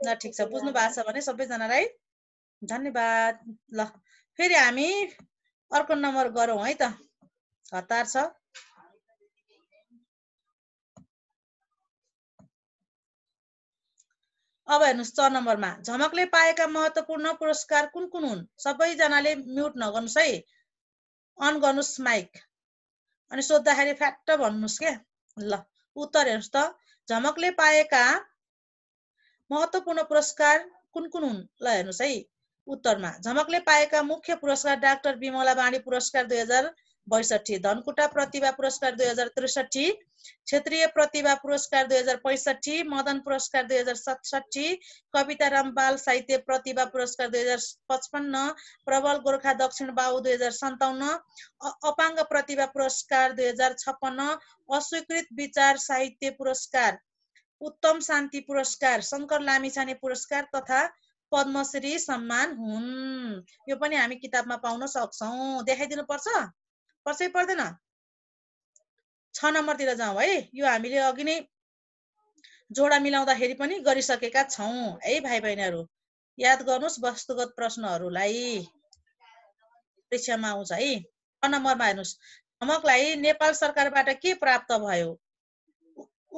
A: ल ठिक छ बुझ्नु भएको छ भने सबैजनालाई धन्यवाद ल फेरि हामी अर्को नम्बर गरौँ है त हतार छ अब हेर्नुहोस् छ नम्बरमा झमकले पाएका महत्त्वपूर्ण पुरस्कार कुन कुन हुन् सबैजनाले म्युट नगर्नुहोस् है अन गर्नुहोस् माइक अनि सोद्धाखेरि फ्याक्ट भन्नुहोस् क्या ल उत्तर हेर्नुहोस् त झमकले पाएका महत्त्वपूर्ण पुरस्कार कुन कुन हुन् ल हेर्नुहोस् है उत्तरमा झमकले पाएका मुख्य पुरस्कार डाक्टर विमला बाणी पुरस्कार दुई हजार बैसठी धनकुटा प्रतिभा पुरस्कार दुई हजार त्रिसठी क्षेत्रीय प्रतिभा पुरस्कार दुई हजार पैँसठी मदन पुरस्कार दुई हजार सतसठी कविता राम बाल साहित्य प्रतिभा पुरस्कार दुई हजार पचपन्न प्रबल गोर्खा दक्षिण बाहु दुई हजार सन्ताउन्न अपाङ्ग प्रतिभा पुरस्कार दुई हजार छप्पन्न अस्वीकृत विचार साहित्य पुरस्कार उत्तम शान्ति पुरस्कार शङ्कर लामिछाने पुरस्कार तथा पद्मश्री सम्मान हुन् यो पनि हामी किताबमा पाउन सक्छौँ देखाइदिनु पर्छ पर्छै पर्दैन छ नम्बरतिर जाउँ है यो हामीले अघि नै जोडा मिलाउँदाखेरि पनि गरिसकेका छौँ है भाइ बहिनीहरू याद गर्नुहोस् वस्तुगत प्रश्नहरूलाई परीक्षामा आउँछ है छ नम्बरमा हेर्नुहोस् धमकलाई नेपाल सरकारबाट के प्राप्त भयो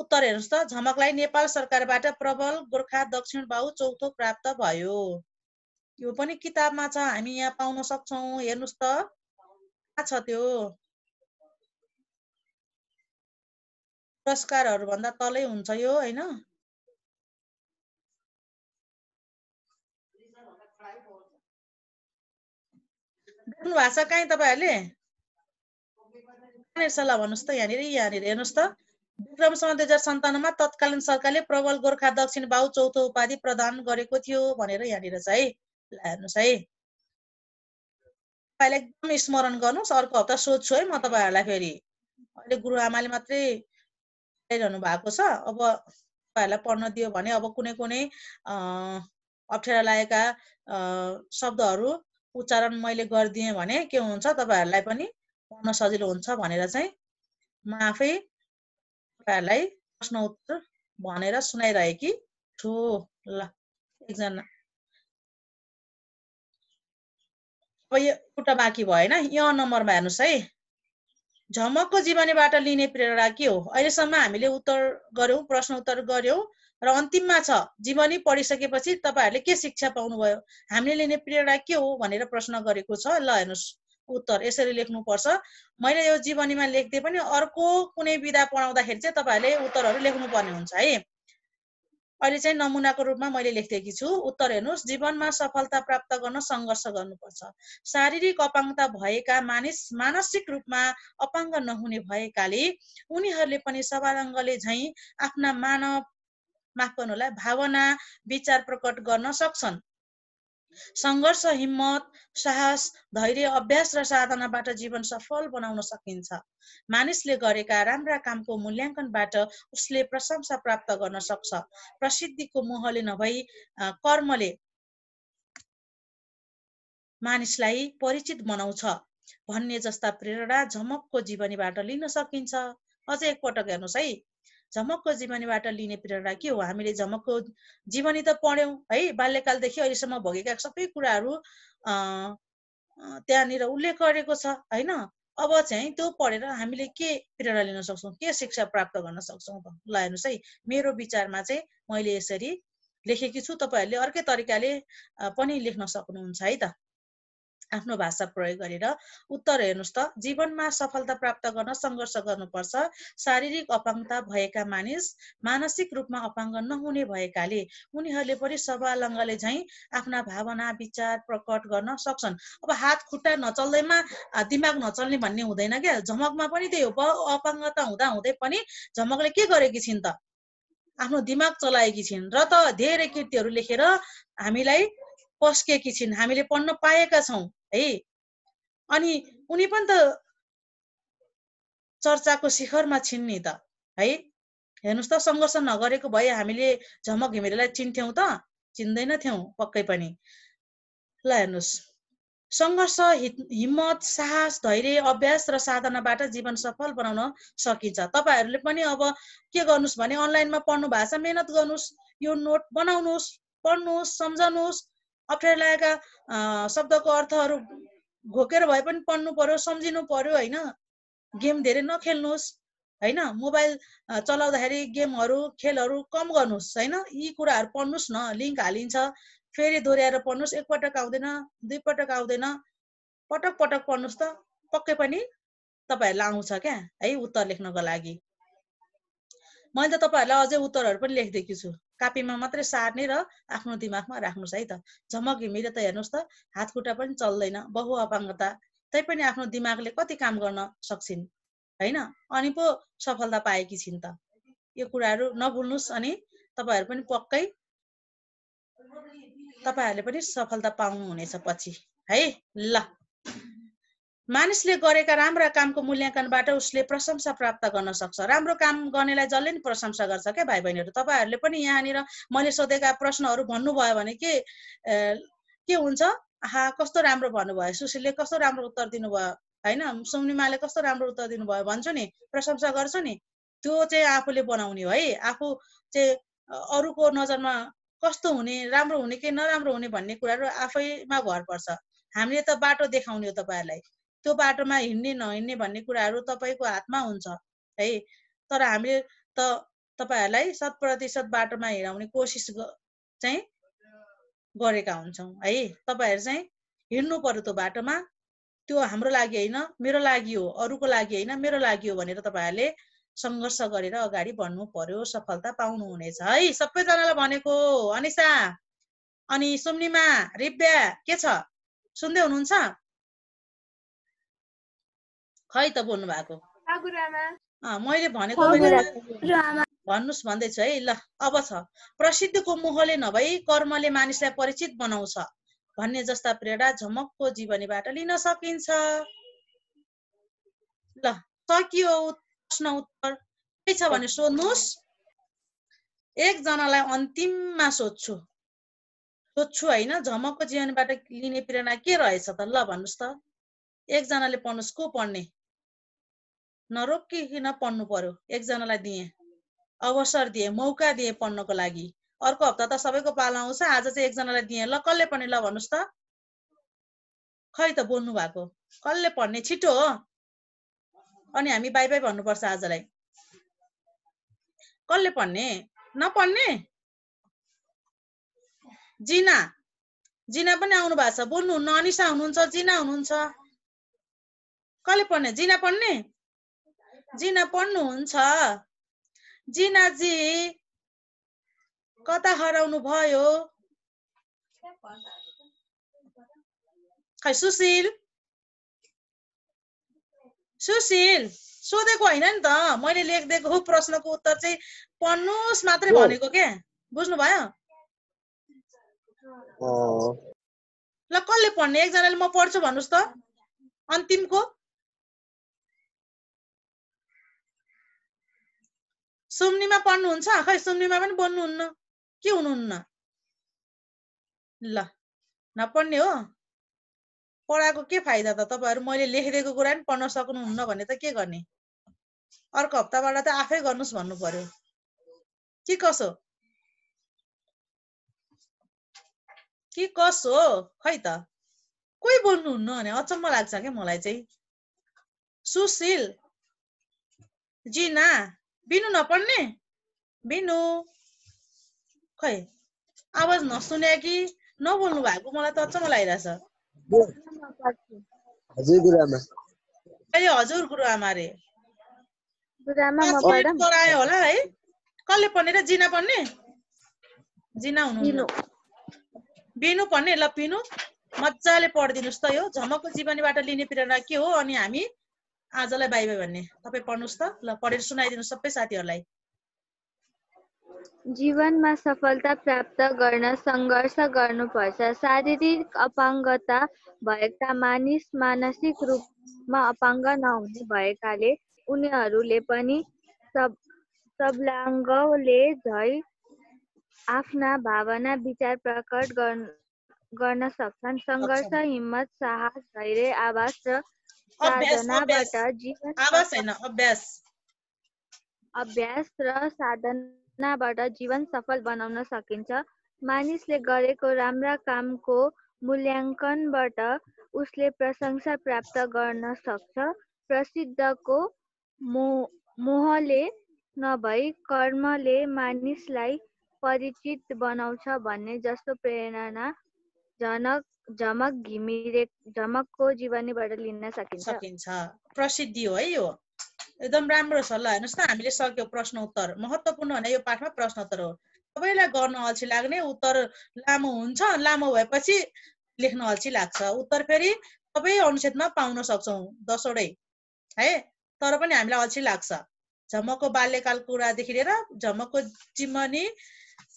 A: उत्तर हेर्नुहोस् त झमकलाई नेपाल सरकारबाट प्रबल गोर्खा दक्षिण बाहु चौथो प्राप्त भयो यो पनि किताबमा छ हामी यहाँ पाउन सक्छौँ हेर्नुहोस् त कहाँ छ त्यो
B: पुरस्कारहरू भन्दा तलै हुन्छ यो होइन
A: भएको छ कहीँ तपाईँहरूले ल भन्नुहोस् त यहाँनिर यहाँनिर हेर्नुहोस् त विक्रम सन् दुई हजार सन्ताउन्नमा तत्कालीन सरकारले प्रबल गोर्खा दक्षिण बाहु चौथो उपाधि प्रदान गरेको थियो भनेर यहाँनिर चाहिँ हेर्नुहोस् है तपाईँलाई एकदम स्मरण गर्नुहोस् अर्को हप्ता सोध्छु है म तपाईँहरूलाई फेरि अहिले गुरुआमाले मात्रै गराइरहनु भएको छ अब तपाईँहरूलाई पढ्न दियो भने अब कुनै कुनै अप्ठ्यारा लागेका शब्दहरू उच्चारण मैले गरिदिएँ भने के हुन्छ तपाईँहरूलाई पनि पढ्न सजिलो हुन्छ भनेर चाहिँ म आफै तपाईँहरूलाई प्रश्न उत्तर भनेर सुनाइरहेकी छु ल एकजना अब यो एउटा बाँकी भयो होइन यो नम्बरमा हेर्नुहोस् है झमकको जीवनीबाट लिने प्रेरणा के हो अहिलेसम्म हामीले उत्तर गऱ्यौँ प्रश्न उत्तर गऱ्यौँ र अन्तिममा छ जीवनी पढिसकेपछि तपाईँहरूले के शिक्षा पाउनुभयो हामीले लिने प्रेरणा के हो भनेर प्रश्न गरेको छ ल हेर्नुहोस् उत्तर यसरी लेख्नुपर्छ मैले यो जीवनीमा लेख्दै पनि अर्को कुनै विधा पढाउँदाखेरि चाहिँ तपाईँहरूले उत्तरहरू लेख्नुपर्ने हुन्छ है अहिले चाहिँ नमुनाको रूपमा मैले लेखिदिएकी छु उत्तर हेर्नुहोस् जीवनमा सफलता प्राप्त गर्न सङ्घर्ष गर्नुपर्छ शारीरिक अपाङ्गता भएका मानिस मानसिक रूपमा अपाङ्ग नहुने भएकाले उनीहरूले पनि सवालङ्गले झैँ आफ्ना मानव माफ गर्नुलाई भावना विचार प्रकट गर्न सक्छन् सङ्घर्ष हिम्मत साहस धैर्य अभ्यास र साधनाबाट जीवन सफल बनाउन सकिन्छ मानिसले गरेका राम्रा कामको मूल्याङ्कनबाट उसले प्रशंसा प्राप्त गर्न सक्छ प्रसिद्धिको मोहले नभई कर्मले मानिसलाई परिचित बनाउँछ भन्ने जस्ता प्रेरणा झमकको जीवनीबाट लिन सकिन्छ अझ एकपटक हेर्नुहोस् है झमकको जीवनीबाट लिने प्रेरणा के हो हामीले झमकको जीवनी त पढ्यौँ है बाल्यकालदेखि अहिलेसम्म भोगेका सबै कुराहरू त्यहाँनिर उल्लेख गरेको छ होइन अब चाहिँ त्यो पढेर हामीले के प्रेरणा लिन सक्छौँ के शिक्षा प्राप्त गर्न सक्छौँ ल हेर्नुहोस् है मेरो विचारमा चाहिँ मैले यसरी लेखेकी छु तपाईँहरूले अर्कै तरिकाले पनि लेख्न सक्नुहुन्छ है त आफ्नो भाषा प्रयोग गरेर उत्तर हेर्नुहोस् त जीवनमा सफलता प्राप्त गर्न सङ्घर्ष गर्नुपर्छ शारीरिक अपाङ्गता भएका मानिस मानसिक रूपमा अपाङ्ग नहुने भएकाले उनीहरूले पनि सभालङ्गले झैँ आफ्ना भावना विचार प्रकट गर्न सक्छन् अब हात खुट्टा नचल्दैमा दिमाग नचल्ने भन्ने हुँदैन क्या झमकमा पनि त्यही हो अपाङ्गता हुँदा हुँदै पनि झमकले के गरेकी छिन् त आफ्नो दिमाग चलाएकी छिन् र त धेरै कृतिहरू लेखेर हामीलाई पस्केकी छिन् हामीले पढ्न पाएका छौँ है अनि उनी पनि त चर्चाको शिखरमा छिन् नि त है हेर्नुहोस् त सङ्घर्ष नगरेको भए हामीले झमक घिमिरेलाई चिन्थ्यौँ त चिन्दैनथ्यौँ पक्कै पनि ल हेर्नुहोस् सङ्घर्ष हिम्मत साहस धैर्य अभ्यास र साधनाबाट जीवन सफल बनाउन सकिन्छ तपाईँहरूले पनि अब के गर्नुहोस् भने अनलाइनमा पढ्नु भएको छ मेहनत गर्नुहोस् यो नोट बनाउनुहोस् पढ्नुहोस् सम्झनुहोस् अप्ठ्यारो लागेका शब्दको अर्थहरू घोकेर भए पनि पढ्नु पर्यो सम्झिनु पर्यो होइन गेम धेरै नखेल्नुहोस् होइन मोबाइल चलाउँदाखेरि गेमहरू खेलहरू कम गर्नुहोस् होइन यी कुराहरू पढ्नुहोस् न लिङ्क हालिन्छ फेरि दोहोऱ्याएर पढ्नुहोस् एकपटक आउँदैन दुईपटक आउँदैन पटक पटक पढ्नुहोस् त पक्कै पनि तपाईँहरूलाई आउँछ क्या है उत्तर लेख्नको लागि मैले त तपाईँहरूलाई अझै उत्तरहरू पनि लेखिदिएको छु कापीमा मात्रै सार्ने र आफ्नो दिमागमा राख्नुहोस् है त झमक घिमिरे त हेर्नुहोस् त हात खुट्टा पनि चल्दैन बहु तै तैपनि आफ्नो दिमागले कति काम गर्न सक्छिन् होइन अनि पो सफलता पाएकी छिन् त यो कुराहरू नभुल्नुहोस् अनि तपाईँहरू पनि पक्कै तपाईँहरूले पनि सफलता पाउनुहुनेछ पछि है ल मानिसले गरेका राम्रा कामको मूल्याङ्कनबाट उसले प्रशंसा प्राप्त गर्न सक्छ राम्रो काम गर्नेलाई जसले नि प्रशंसा गर्छ क्या भाइ बहिनीहरू तपाईँहरूले पनि यहाँनिर मैले सोधेका प्रश्नहरू भन्नुभयो भने के के हुन्छ हा कस्तो राम्रो भन्नुभयो सुशीलले कस्तो राम्रो उत्तर दिनुभयो होइन सुनिमाले कस्तो राम्रो उत्तर दिनुभयो भन्छु नि प्रशंसा गर्छु नि त्यो चाहिँ आफूले बनाउने हो है आफू चाहिँ अरूको नजरमा कस्तो हुने राम्रो हुने कि नराम्रो हुने भन्ने कुराहरू आफैमा भर पर्छ हामीले त बाटो देखाउने हो तपाईँहरूलाई त्यो बाटोमा हिँड्ने नहिँड्ने भन्ने कुराहरू तपाईँको हातमा हुन्छ है तर हामीले त तपाईँहरूलाई शत प्रतिशत बाटोमा हिँडाउने कोसिस चाहिँ गरेका हुन्छौँ है तपाईँहरू चाहिँ हिँड्नु पर्यो त्यो बाटोमा त्यो हाम्रो लागि होइन मेरो लागि हो अरूको लागि होइन मेरो लागि हो भनेर तपाईँहरूले सङ्घर्ष गरेर अगाडि बढ्नु पर्यो सफलता पाउनुहुनेछ है सबैजनालाई भनेको अनिसा अनि सुम्निमा रिब्या के छ सुन्दै हुनुहुन्छ खै त बोल्नु भएको मैले भनेको भन्नुहोस् भन्दैछु है ल अब छ प्रसिद्धको मोहले नभई कर्मले मानिसलाई परिचित बनाउँछ भन्ने जस्ता प्रेरणा झमकको जीवनीबाट लिन सकिन्छ ल सकियो प्रश्न उत्तर के छ भने सोध्नुहोस् एकजनालाई अन्तिममा सोध्छु सोध्छु होइन झमकको जीवनबाट लिने प्रेरणा के रहेछ त ल भन्नुहोस् त एकजनाले पढ्नुहोस् को पढ्ने नरोकिकन पढ्नु पर्यो एकजनालाई दिएँ अवसर दिएँ मौका दिएँ पढ्नको लागि अर्को हप्ता त सबैको पाला आउँछ आज चाहिँ एकजनालाई दिएँ ल कसले पढ्ने ल भन्नुहोस् त खै त बोल्नु भएको कसले पढ्ने छिटो हो अनि हामी बाई बाई भन्नुपर्छ आजलाई कसले पढ्ने नपढ्ने जिना जिना पनि आउनु भएको छ बोल्नु हुन्न अनिसा हुनुहुन्छ जिना हुनुहुन्छ कसले पढ्ने जिना पढ्ने जिना पढ्नुहुन्छ जिनाजी कता हराउनु भयो खै सुशील सुशील सोधेको होइन नि त मैले लेखिदिएको हो प्रश्नको उत्तर चाहिँ पढ्नुहोस् मात्रै भनेको क्या बुझ्नु भयो ल कसले पढ्ने एकजनाले म पढ्छु भन्नुहोस् त अन्तिमको सुम्नीमा पढ्नुहुन्छ खै सुम्नीमा पनि बोल्नुहुन्न के हुनुहुन्न ल नपढ्ने हो पढाएको के फाइदा त तपाईँहरू मैले लेखिदिएको कुरा पनि पढ्न सक्नुहुन्न भने त के गर्ने अर्को हप्ताबाट त आफै गर्नुहोस् भन्नु पर्यो के कसो के कसो खै त कोही बोल्नुहुन्न भने अचम्म लाग्छ क्या मलाई चाहिँ सुशील जी जिना बिनु नपढ्ने बिनु खै आवाज नसुने कि नबोल्नु भएको मलाई त अचम्म लागिरहेछ हजुर गुरुआमा अरे आयो होला है कसले पढ्ने र जिना पढ्ने जिना हुनु बिनु पढ्ने ल पिनु मजाले पढिदिनुहोस् त यो झमकको जीवनीबाट लिने प्रेरणा के हो अनि हामी आजलाई बाई बाई भन्ने तपाईँ पढ्नुहोस् त ल पढेर सुनाइदिनु सबै साथीहरूलाई
B: जीवनमा सफलता प्राप्त गर्न सङ्घर्ष गर्नुपर्छ शारीरिक अपाङ्गता भएका मानिस मानसिक रूपमा अपाङ्ग नहुने भएकाले उनीहरूले पनि सब सबलाङ्गले झै आफ्ना भावना विचार प्रकट गर्न गर्न सक्छन् सङ्घर्ष हिम्मत साहस धैर्य आवाज र अभ्यास र साधनाबाट जीवन सफल बनाउन सकिन्छ मानिसले गरेको राम्रा कामको मूल्याङ्कनबाट उसले प्रशंसा प्राप्त गर्न सक्छ प्रसिद्धको मोहले नभई कर्मले मानिसलाई परिचित बनाउँछ भन्ने जस्तो जनक झमक घिमिरे झमकको जीवनीबाट लिन सकिन्छ सकिन्छ प्रसिद्धि हो है यो एकदम राम्रो छ ल हेर्नुहोस्
A: न हामीले सक्यौँ उत्तर महत्त्वपूर्ण भने यो पाठमा प्रश्न उत्तर हो सबैलाई गर्न अल्छी लाग्ने उत्तर लामो हुन्छ लामो भएपछि लेख्न अल्छी लाग्छ उत्तर फेरि सबै अनुच्छेदमा पाउन सक्छौँ दसवटै है तर पनि हामीलाई अल्छी लाग्छ झमकको बाल्यकाल कुरादेखि लिएर झमकको जिम्मनी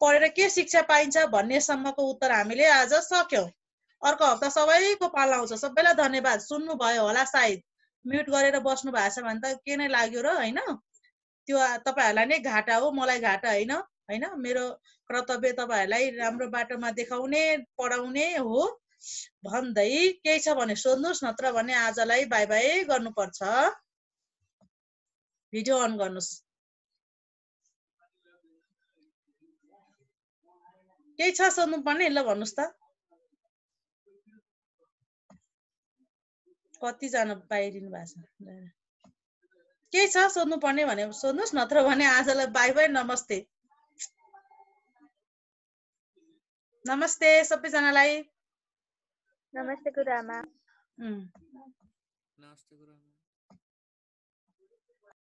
A: पढेर के शिक्षा पाइन्छ भन्नेसम्मको उत्तर हामीले आज सक्यौँ अर्को हप्ता सबैको पाला आउँछ सबैलाई धन्यवाद सुन्नुभयो होला सायद म्युट गरेर बस्नु भएको छ भने त के नै लाग्यो र होइन त्यो तपाईँहरूलाई नै घाटा हो मलाई घाटा होइन होइन मेरो कर्तव्य तपाईँहरूलाई राम्रो बाटोमा देखाउने पढाउने हो भन्दै केही छ भने सोध्नुहोस् नत्र भने आजलाई बाई बाई गर्नुपर्छ भिडियो अन गर्नुहोस् केही छ सोध्नुपर्ने ल भन्नुहोस् त कतिजना बाहिरिनु भएको छ केही छ सोध्नु पर्ने भने सोध्नुहोस् नत्र भने आजलाई बाई बाई नमस्ते
B: नमस्ते सबैजनालाई नमस्ते गुरुआमा नमस्ते गुरुआमा